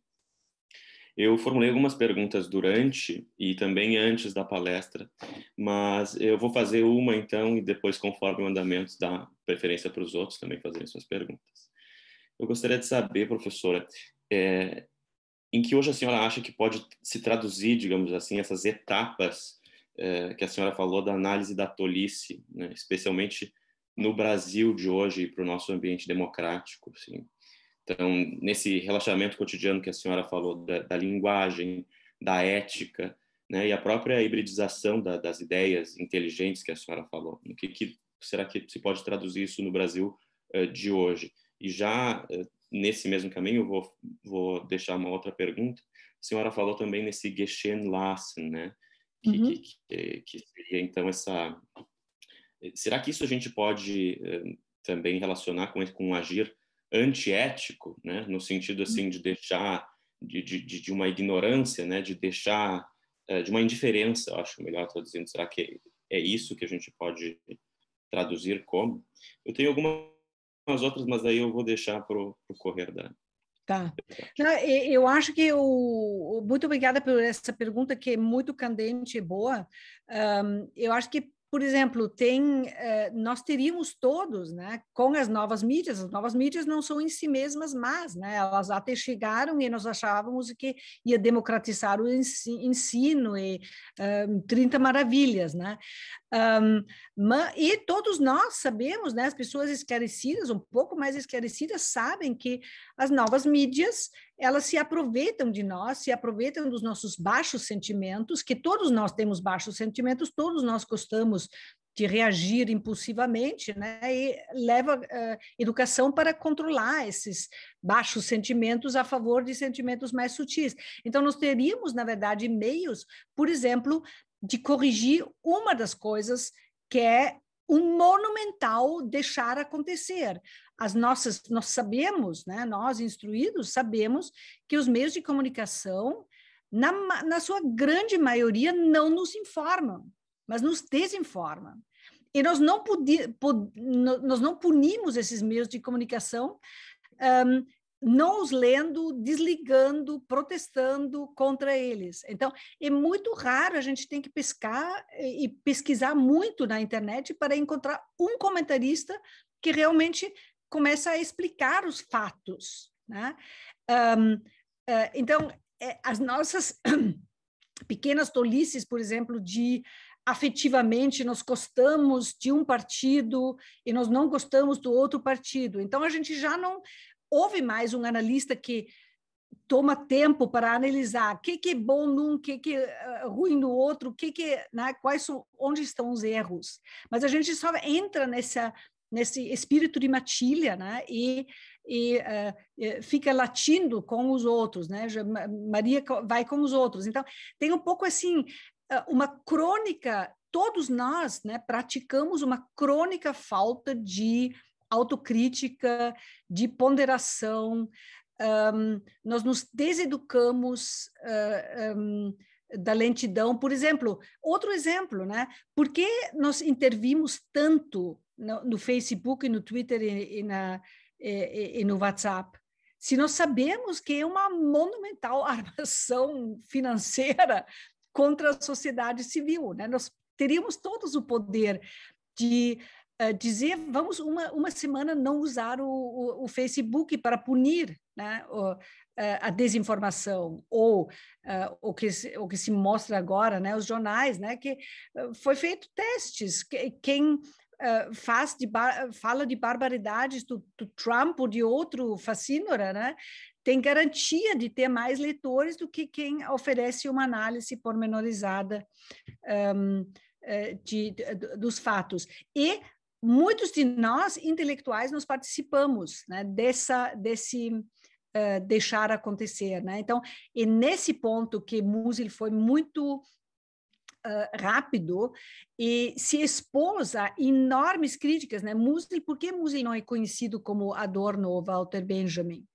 Eu formulei algumas perguntas durante e também antes da palestra, mas eu vou fazer uma então e depois, conforme o andamento, dar preferência para os outros também fazerem suas perguntas. Eu gostaria de saber, professora, é, em que hoje a senhora acha que pode se traduzir, digamos assim, essas etapas eh, que a senhora falou da análise da tolice, né? especialmente no Brasil de hoje e para o nosso ambiente democrático, assim. Então, nesse relaxamento cotidiano que a senhora falou da, da linguagem, da ética, né, e a própria hibridização da, das ideias inteligentes que a senhora falou, no que, que, será que se pode traduzir isso no Brasil uh, de hoje? E já uh, nesse mesmo caminho, vou, vou deixar uma outra pergunta. A senhora falou também nesse Lassen, né? Que, uhum. que, que, seria, então, essa... Eh, será que isso a gente pode eh, também relacionar com, com um agir antiético, né? No sentido, uhum. assim, de deixar... De, de, de uma ignorância, né? De deixar... Eh, de uma indiferença, acho melhor estou dizendo. Será que é isso que a gente pode traduzir como? Eu tenho algumas umas outras, mas aí eu vou deixar para o correr da. Tá. Eu acho que o. Muito obrigada por essa pergunta, que é muito candente e boa. eu acho que por exemplo, tem, eh, nós teríamos todos, né, com as novas mídias, as novas mídias não são em si mesmas más, né, elas até chegaram e nós achávamos que ia democratizar o ensino e um, 30 maravilhas, né, um, e todos nós sabemos, né, as pessoas esclarecidas, um pouco mais esclarecidas, sabem que as novas mídias, elas se aproveitam de nós, se aproveitam dos nossos baixos sentimentos, que todos nós temos baixos sentimentos, todos nós gostamos de reagir impulsivamente, né? E leva uh, educação para controlar esses baixos sentimentos a favor de sentimentos mais sutis. Então, nós teríamos, na verdade, meios, por exemplo, de corrigir uma das coisas que é um monumental deixar acontecer as nossas, nós sabemos, né, nós instruídos sabemos que os meios de comunicação, na, na sua grande maioria, não nos informam, mas nos desinformam. E nós não, podi, pod, nós não punimos esses meios de comunicação um, não os lendo, desligando, protestando contra eles. Então, é muito raro, a gente tem que pescar e pesquisar muito na internet para encontrar um comentarista que realmente começa a explicar os fatos. Né? Um, uh, eh, então, eh, as nossas pequenas tolices, por exemplo, de afetivamente nós gostamos de um partido e nós não gostamos do outro partido. Então, a gente já não houve mais um analista que toma tempo para analisar o que, que é bom num, o que, que é eh, ruim no outro, o que, que é, né, quais são, onde estão os erros. Mas a gente só entra nessa nesse espírito de matilha, né? E, e uh, fica latindo com os outros, né? Maria vai com os outros. Então, tem um pouco assim eh, uma crônica. Todos nós, né, praticamos uma crônica falta de autocrítica, de ponderação. Um, nós nos deseducamos uh, um, da lentidão, por exemplo. Outro exemplo, né? Por que nós intervimos tanto no, no Facebook, no Twitter e, e na, e, e no WhatsApp se nós sabemos que é uma monumental armação financeira contra a sociedade civil, né? Nós teríamos todos o poder de uh, dizer, vamos uma, uma semana não usar o, o, o Facebook para punir né? o, uh, a desinformação ou uh, o, que, o que se mostra agora, né? os jornais, né? que foi feito testes, que, quem faz de fala de barbaridades do, do, Trump ou de outro fascínora, né? tem garantia de ter mais leitores do que quem oferece uma análise pormenorizada um, de, de, dos fatos. E muitos de nós, intelectuais, nos participamos né, dessa, desse uh, deixar acontecer. Né? Então, é nesse ponto que Musil foi muito ah, rápido e se expôs a enormes críticas, né? Muslin, por que Muslin não é conhecido como Adorno ou Walter Benjamin?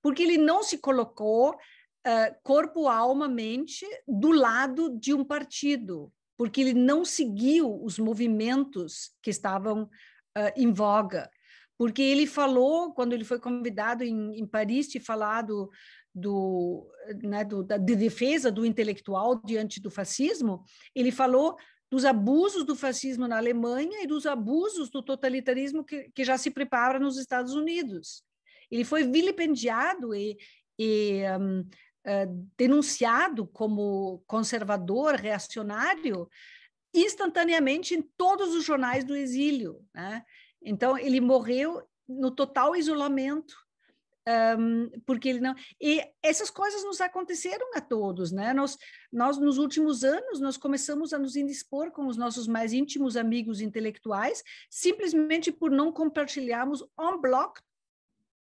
Porque ele não se colocou uh, corpo, alma, mente do lado de um partido, porque ele não seguiu os movimentos que estavam uh, em voga porque ele falou, quando ele foi convidado em, em Paris, de falar do, do, né, do, da, de defesa do intelectual diante do fascismo, ele falou dos abusos do fascismo na Alemanha e dos abusos do totalitarismo que, que já se prepara nos Estados Unidos. Ele foi vilipendiado e, e um, uh, denunciado como conservador, reacionário, instantaneamente em todos os jornais do exílio. Né? Então, ele morreu no total isolamento um, porque ele não. E essas coisas nos aconteceram a todos, né? Nós, nós nos últimos anos nós começamos a nos indispor com os nossos mais íntimos amigos intelectuais, simplesmente por não compartilharmos on bloc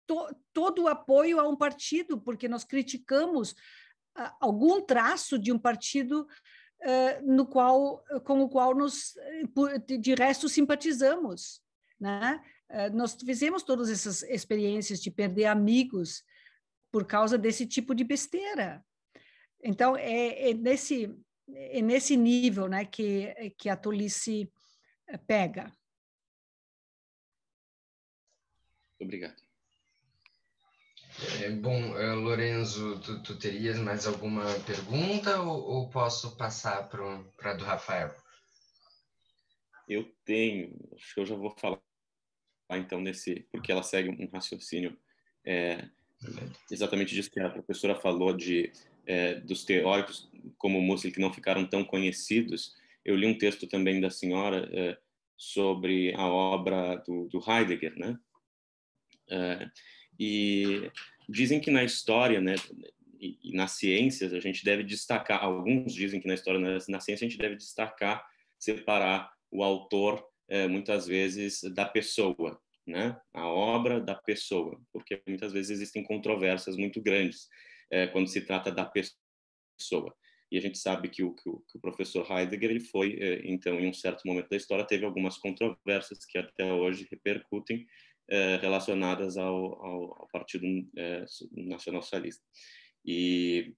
to, todo o apoio a um partido, porque nós criticamos uh, algum traço de um partido uh, no qual, com o qual nos, eh, de resto, simpatizamos. Né? Eh, nós fizemos todas essas experiências de perder amigos por causa desse tipo de besteira. Então, é, é nesse, é nesse nível né, que, que a tolice eh, pega. Obrigado. É, bom, eh, Lorenzo, tu, tu, terias mais alguma pergunta ou, ou posso passar para a do Rafael? Eu tenho, acho que eu já vou falar então, nesse, porque ela segue um raciocínio é, exatamente disso que a professora falou de é, dos teóricos como Musil que não ficaram tão conhecidos. Eu li um texto também da senhora é, sobre a obra do, do Heidegger, né? É, e dizem que na história, né, e, e, nas ciências a gente deve destacar. Alguns dizem que na história, na, na ciência a gente deve destacar, separar o autor é, muitas vezes, da pessoa, né? a obra da pessoa, porque muitas vezes existem controvérsias muito grandes é, quando se trata da pessoa. E a gente sabe que o, que o, que o professor Heidegger ele foi, é, então, em um certo momento da história, teve algumas controvérsias que até hoje repercutem é, relacionadas ao, ao, ao Partido Nacional Socialista. E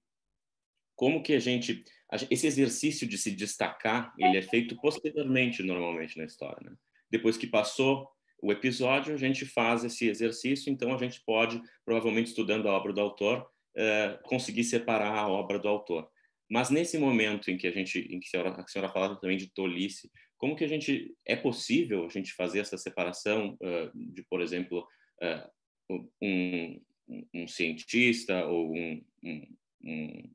como que a gente esse exercício de se destacar, ele é feito posteriormente, normalmente, na história. Né? Depois que passou o episódio, a gente faz esse exercício, então a gente pode, provavelmente estudando a obra do autor, eh, conseguir separar a obra do autor. Mas nesse momento em que a gente, em que a senhora, a senhora falava também de tolice, como que a gente, é possível a gente fazer essa separação eh, de, por exemplo, eh, um, um, cientista ou um, um,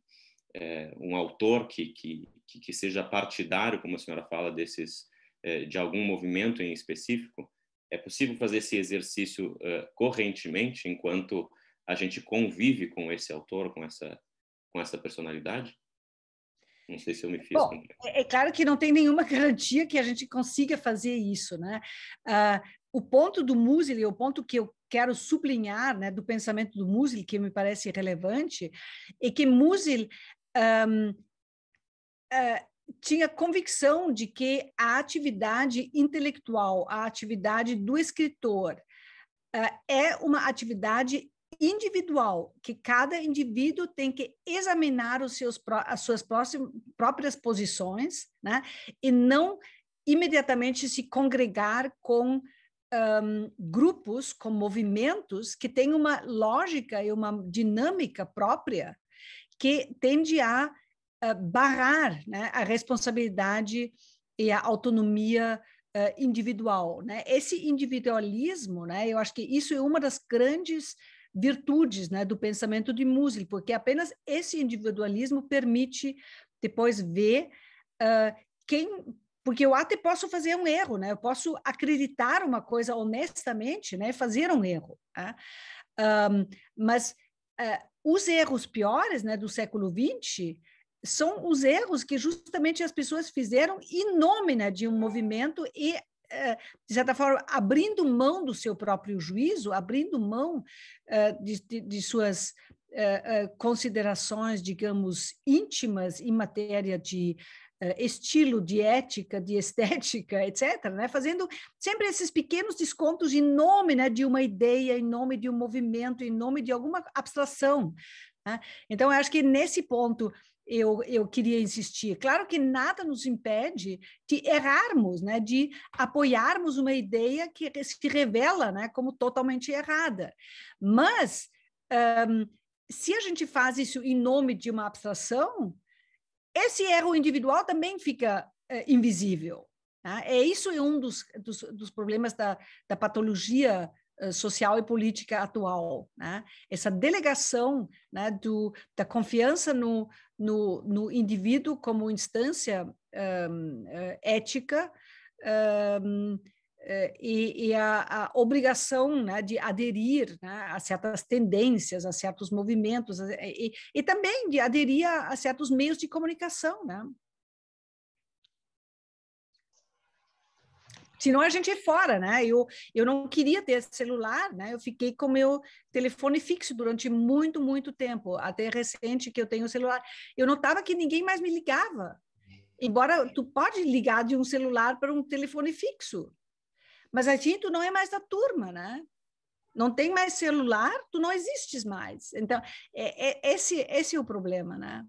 é, um autor que, que, que seja partidário, como a senhora fala, desses é, de algum movimento em específico, é possível fazer esse exercício eh, correntemente enquanto a gente convive com esse autor, com essa, com essa personalidade? Não sei se eu me fiz. Bom, é, é claro que não tem nenhuma garantia que a gente consiga fazer isso, né? Uh, o ponto do e o ponto que eu quero sublinhar né, do pensamento do Musil, que me parece relevante, é que Musil um, uh, eh, tinha convicção de que a atividade intelectual, a atividade do escritor, uh, é uma atividade individual, que cada indivíduo tem que examinar os seus, as suas próximas, próprias posições, né? e não imediatamente se congregar com um, grupos, com movimentos que têm uma lógica e uma dinâmica própria que tende a, eh, barrar né, a responsabilidade e a autonomia uh, individual. Né? Esse individualismo, né, eu acho que isso é uma das grandes virtudes né, do pensamento de Musil, porque apenas esse individualismo permite depois ver uh, quem porque eu até posso fazer um erro, né? Eu posso acreditar uma coisa honestamente, né? Fazer um erro, né? um, mas uh, os erros piores né, do século XX são os erros que justamente as pessoas fizeram em nome né, de um movimento e eh, de certa forma, abrindo mão do seu próprio juízo, abrindo mão eh, de, de, de, suas eh, considerações, digamos, íntimas em matéria de eh, estilo de ética, de estética, etc., né? fazendo sempre esses pequenos descontos em nome né, de uma ideia, em nome de um movimento, em nome de alguma abstração. Né? Então, eu acho que nesse ponto eu, eu queria insistir. Claro que nada nos impede de errarmos, né? de apoiarmos uma ideia que se revela né? como totalmente errada. Mas, um, se a gente faz isso em nome de uma abstração, esse erro individual também fica eh, invisível. Tá? É isso é um dos, dos, dos problemas da, da patologia eh, social e política atual, né? essa delegação né, do, da confiança no, no, no indivíduo como instância um, eh, ética um, é, e, e a, a, obrigação né, de aderir né, a certas tendências, a certos movimentos, e, e também de aderir a, a, certos meios de comunicação. Né? Senão a gente é fora, né? Eu, eu não queria ter celular, né? Eu fiquei com meu telefone fixo durante muito, muito tempo, até recente que eu tenho celular. Eu notava que ninguém mais me ligava. Embora tu pode ligar de um celular para um telefone fixo, mas assim, tu não é mais da turma, né? Não tem mais celular, tu não existes mais. Então, é, é esse, esse é o problema, né?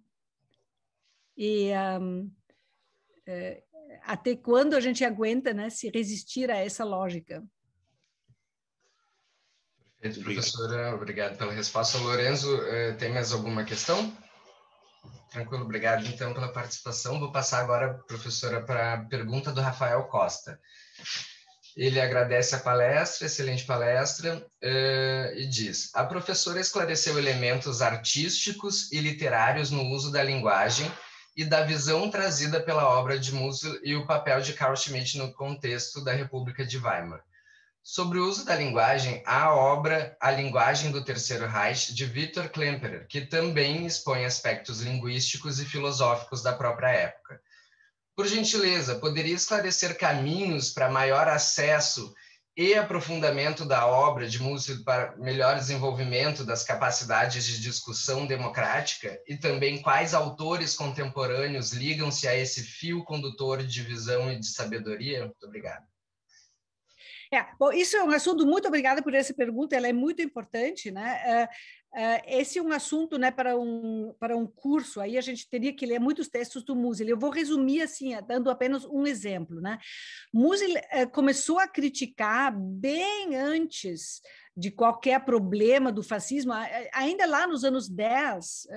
E um, é, até quando a gente aguenta né, se resistir a essa lógica? Perfeito, professora. Obrigado pela resposta. Lorenzo, eh, tem mais alguma questão? Tranquilo, obrigado então pela participação. Vou passar agora, professora, para a pergunta do Rafael Costa. Ele agradece a palestra, excelente palestra, eh, e diz: a professora esclareceu elementos artísticos e literários no uso da linguagem e da visão trazida pela obra de Musil e o papel de Carl Schmitt no contexto da República de Weimar. Sobre o uso da linguagem, há a obra A Linguagem do Terceiro Reich, de Victor Klemperer, que também expõe aspectos linguísticos e filosóficos da própria época. Por gentileza, poderia esclarecer caminhos para maior acesso e aprofundamento da obra de músico para melhor desenvolvimento das capacidades de discussão democrática e também quais autores contemporâneos ligam-se a esse fio condutor de visão e de sabedoria? Muito obrigado. É, bom, isso é um assunto, muito obrigada por essa pergunta, ela é muito importante, né? Uh, uh, esse é um assunto, né, para um, para um curso, aí a gente teria que ler muitos textos do Musil, eu vou resumir assim, é, dando apenas um exemplo, né? Musil uh, começou a criticar bem antes de qualquer problema do fascismo, ainda lá nos anos 10,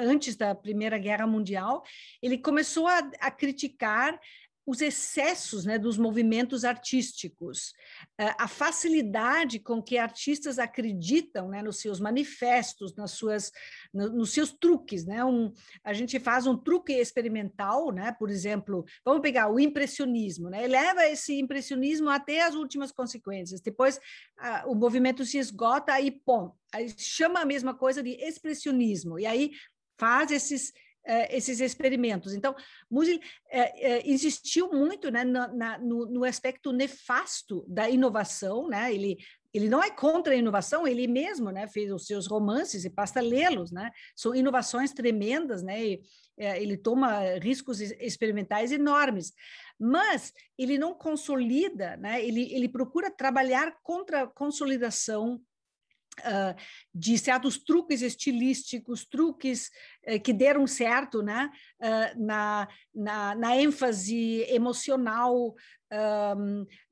antes da Primeira Guerra Mundial, ele começou a, a criticar os excessos né, dos movimentos artísticos, eh, a facilidade com que artistas acreditam né, nos seus manifestos, nas suas, nos seus truques. Né? Um, a gente faz um truque experimental, né? por exemplo, vamos pegar o impressionismo, né? eleva esse impressionismo até as últimas consequências, depois a, o movimento se esgota e pom, aí chama a mesma coisa de expressionismo, e aí faz esses eh, esses experimentos. Então, Musil é, eh, é, eh, insistiu muito né, na, na, no, no, aspecto nefasto da inovação, né? Ele ele não é contra a inovação, ele mesmo, né, fez os seus romances e basta lê-los, né? São inovações tremendas, né? E, ele toma riscos experimentais enormes, mas ele não consolida, né? Ele ele procura trabalhar contra a consolidação ah, de certos truques estilísticos, truques eh, que deram certo né? Ah, na, na, na, ênfase emocional, ah,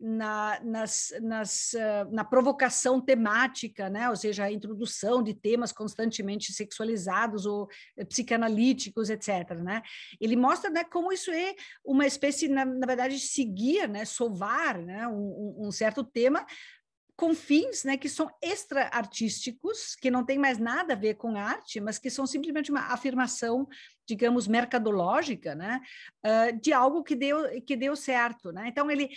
na, nas, nas, na provocação temática, né? ou seja, a introdução de temas constantemente sexualizados ou eh, psicanalíticos, etc. Né? Ele mostra né, como isso é uma espécie, na, na verdade, de seguir, né, sovar né, um, um certo tema com fins né, que são extra artísticos, que não tem mais nada a ver com arte, mas que são simplesmente uma afirmação, digamos, mercadológica, né, uh, de algo que deu, que deu certo. Né? Então, ele,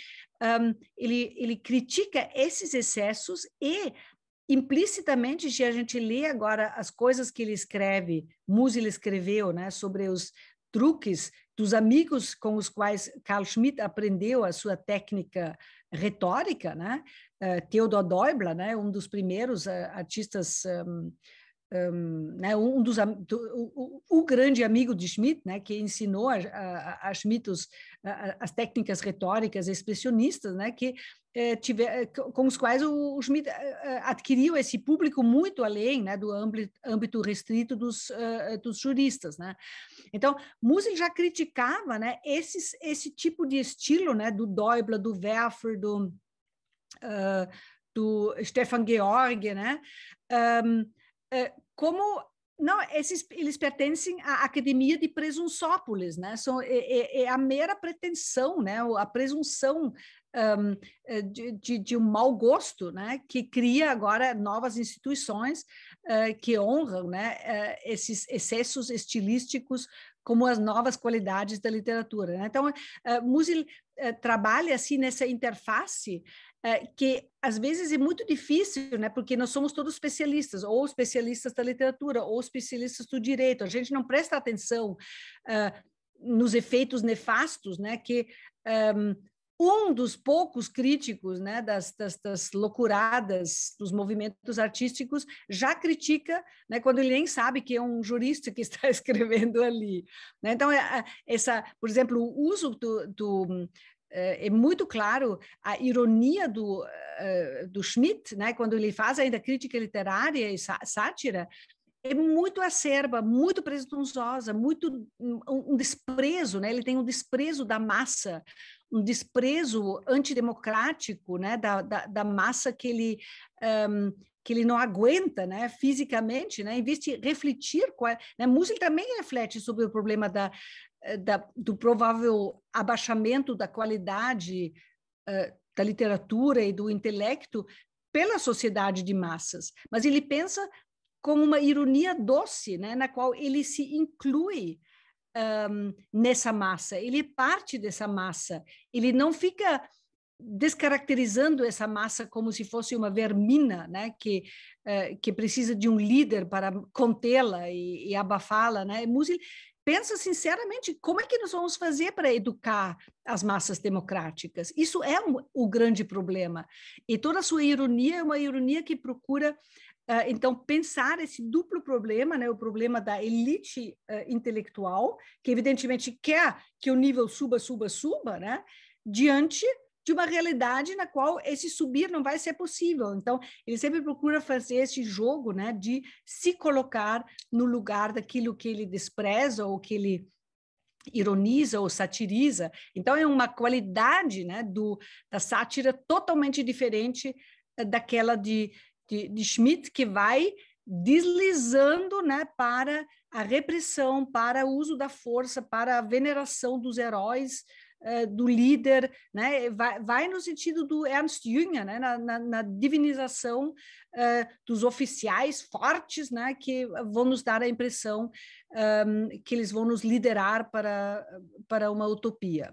um, ele, ele critica esses excessos e implicitamente, se a gente lê agora as coisas que ele escreve, Musil escreveu né, sobre os truques dos amigos com os quais Carl Schmitt aprendeu a sua técnica retórica, né? Uh, eh, Theodor Däubler, né? Um dos primeiros uh, artistas né? um, um, né, um dos do, o, o, grande amigo de Schmidt, né, que ensinou a, a, a Schmidt os, a, as técnicas retóricas expressionistas, né, que eh, tiver, eh, com os quais o, o Schmidt eh, adquiriu esse público muito além né, do âmbito restrito dos, uh, dos juristas. Né? Então, Musil já criticava né, esses, esse tipo de estilo né, do Däubler, do Werfer, do, uh, do Stefan Georg, né, um, ehm, uh, como não, esses, eles pertencem à academia de presunçópolis, né? São, é, é, é a mera pretensão, né? A presunção um, eh, de, de, um mau gosto, né, que cria agora novas instituições uh, que honram né, uh, esses excessos estilísticos como as novas qualidades da literatura. Né? Então, uh, Musil uh, trabalha assim nessa interface que às vezes é muito difícil, né? Porque nós somos todos especialistas, ou especialistas da literatura, ou especialistas do direito. A gente não presta atenção nos efeitos nefastos, né? Que um, um dos poucos críticos né, das, das, das, loucuradas dos movimentos artísticos já critica né, quando ele nem sabe que é um jurista que está escrevendo ali. Né? Então, é, é, essa, por exemplo, o uso do, do é, é muito claro a ironia do, do Schmidt, né, quando ele faz ainda crítica literária e sátira, é muito acerba, muito presunçosa, muito um, desprezo, né? Ele tem um desprezo da massa, um desprezo antidemocrático né, da, da, da massa que ele, um, que ele não aguenta né, fisicamente, né, em vez de refletir. Qual, né, Musil também reflete sobre o problema da, eh, da, do provável abaixamento da qualidade uh, da literatura e do intelecto pela sociedade de massas, mas ele pensa como uma ironia doce, né, na qual ele se inclui um, nessa massa, ele parte dessa massa, ele não fica descaracterizando essa massa como se fosse uma vermina, né, que uh, que precisa de um líder para contê-la e, e abafá-la, né? Musil pensa sinceramente como é que nós vamos fazer para educar as massas democráticas. Isso é um, o grande problema. E toda a sua ironia é uma ironia que procura ah, então, pensar esse duplo problema, né, o problema da elite uh, intelectual, que evidentemente quer que o nível suba, suba, suba, né, diante de uma realidade na qual esse subir não vai ser possível. Então, ele sempre procura fazer esse jogo né, de se colocar no lugar daquilo que ele despreza ou que ele ironiza ou satiriza. Então, é uma qualidade né, do, da sátira totalmente diferente eh, daquela de de, de Schmidt, que vai deslizando né, para a repressão, para o uso da força, para a veneração dos heróis, eh, do líder, né, vai, vai, no sentido do Ernst Jünger, né, na, na, na divinização uh, dos oficiais fortes, né, que vão nos dar a impressão um, ehm, que eles vão nos liderar para, para uma utopia.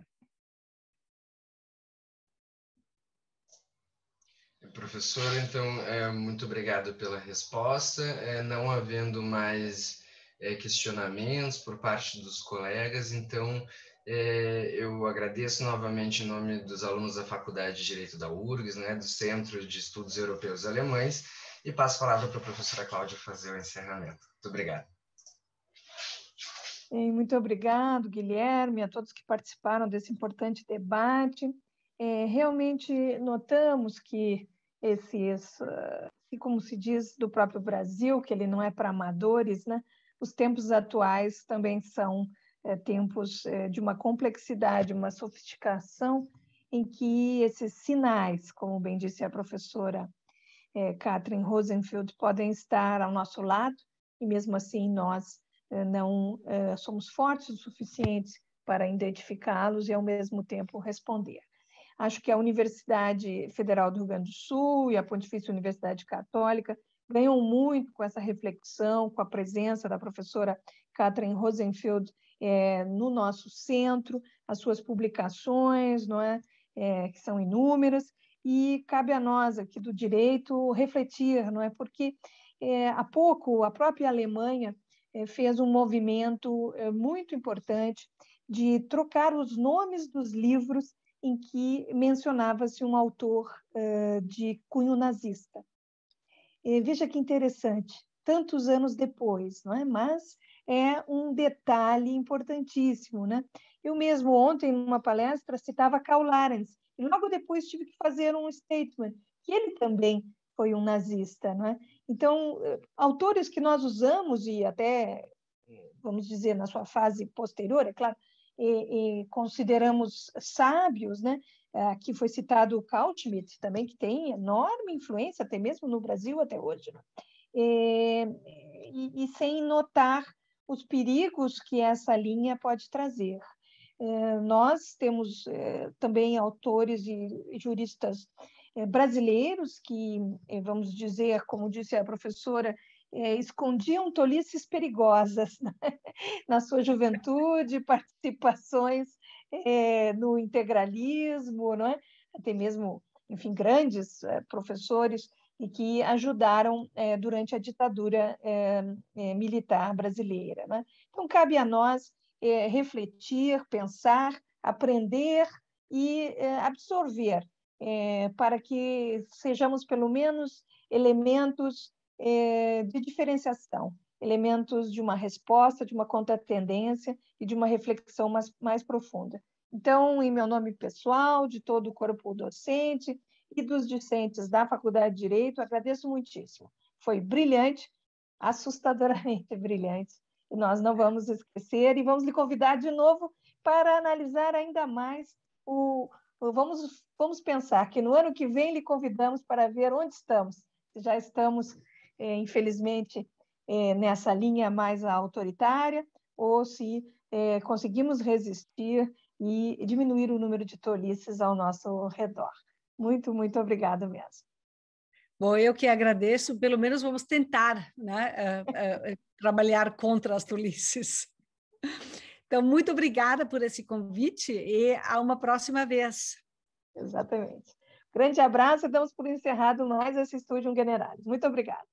professor, então, é, muito obrigado pela resposta. É, não havendo mais é, questionamentos por parte dos colegas, então, eu agradeço novamente em nome dos alunos da Faculdade de Direito da URGS, né, do Centro de Estudos Europeus e Alemães, e passo a palavra para a professora Cláudia fazer o encerramento. Muito obrigado. Muito obrigado, Guilherme, a todos que participaram desse importante debate. É, realmente notamos que esses, assim como se diz do próprio Brasil, que ele não é para amadores, né? Os tempos atuais também são é, tempos é, de uma complexidade, uma sofisticação, em que esses sinais, como bem disse a professora é, Catherine Rosenfield, podem estar ao nosso lado, e mesmo assim nós é, não é, somos fortes o suficiente para identificá-los e, ao mesmo tempo, responder. Acho que a Universidade Federal do Rio Grande do Sul e a Pontifícia Universidade Católica ganham muito com essa reflexão, com a presença da professora Katrin Rosenfeld é, no nosso centro, as suas publicações, não é? é? que são inúmeras, e cabe a nós aqui do direito refletir, não é? Porque é, há pouco a própria Alemanha é, fez um movimento é, muito importante de trocar os nomes dos livros em que mencionava-se um autor uh, de cunho nazista. E veja que interessante, tantos anos depois, não é? Mas é um detalhe importantíssimo, né? Eu mesmo ontem, numa palestra, citava Karl Lawrence, e logo depois tive que fazer um statement, que ele também foi um nazista, não é? Então, eh, autores que nós usamos, e até, eh, vamos dizer, na sua fase posterior, é claro, e, e consideramos sábios, né? É, aqui foi citado o Couchmit também, que tem enorme influência, até mesmo no Brasil até hoje, né? e, e, e sem notar os perigos que essa linha pode trazer. É, nós temos é, também autores e juristas brasileiros que, vamos dizer, como disse a professora, é, escondiam tolices perigosas né? na sua juventude, participações é, no integralismo, não é? até mesmo, enfim, grandes é, professores e que ajudaram é, durante a ditadura é, militar brasileira. Né? Então, cabe a nós refletir, pensar, aprender e absorver, para que sejamos, pelo menos, elementos eh, de diferenciação, elementos de uma resposta, de uma contratendência e de uma reflexão mais, mais profunda. Então, em meu nome pessoal, de todo o corpo docente e dos discentes da Faculdade de Direito, agradeço muitíssimo. Foi brilhante, assustadoramente brilhante, e nós não vamos esquecer e vamos lhe convidar de novo para analisar ainda mais o, vamos, vamos pensar que no ano que vem lhe convidamos para ver onde estamos. Se já estamos é, infelizmente, é, nessa linha mais autoritária, ou se é, conseguimos resistir e diminuir o número de tolices ao nosso redor. Muito, muito obrigada mesmo. Bom, eu que agradeço, pelo menos vamos tentar né, uh, uh, trabalhar contra as tolices. Então, muito obrigada por esse convite e a uma próxima vez. Exatamente. Grande abraço e damos por encerrado mais esse Estúdio Generales. Muito obrigada.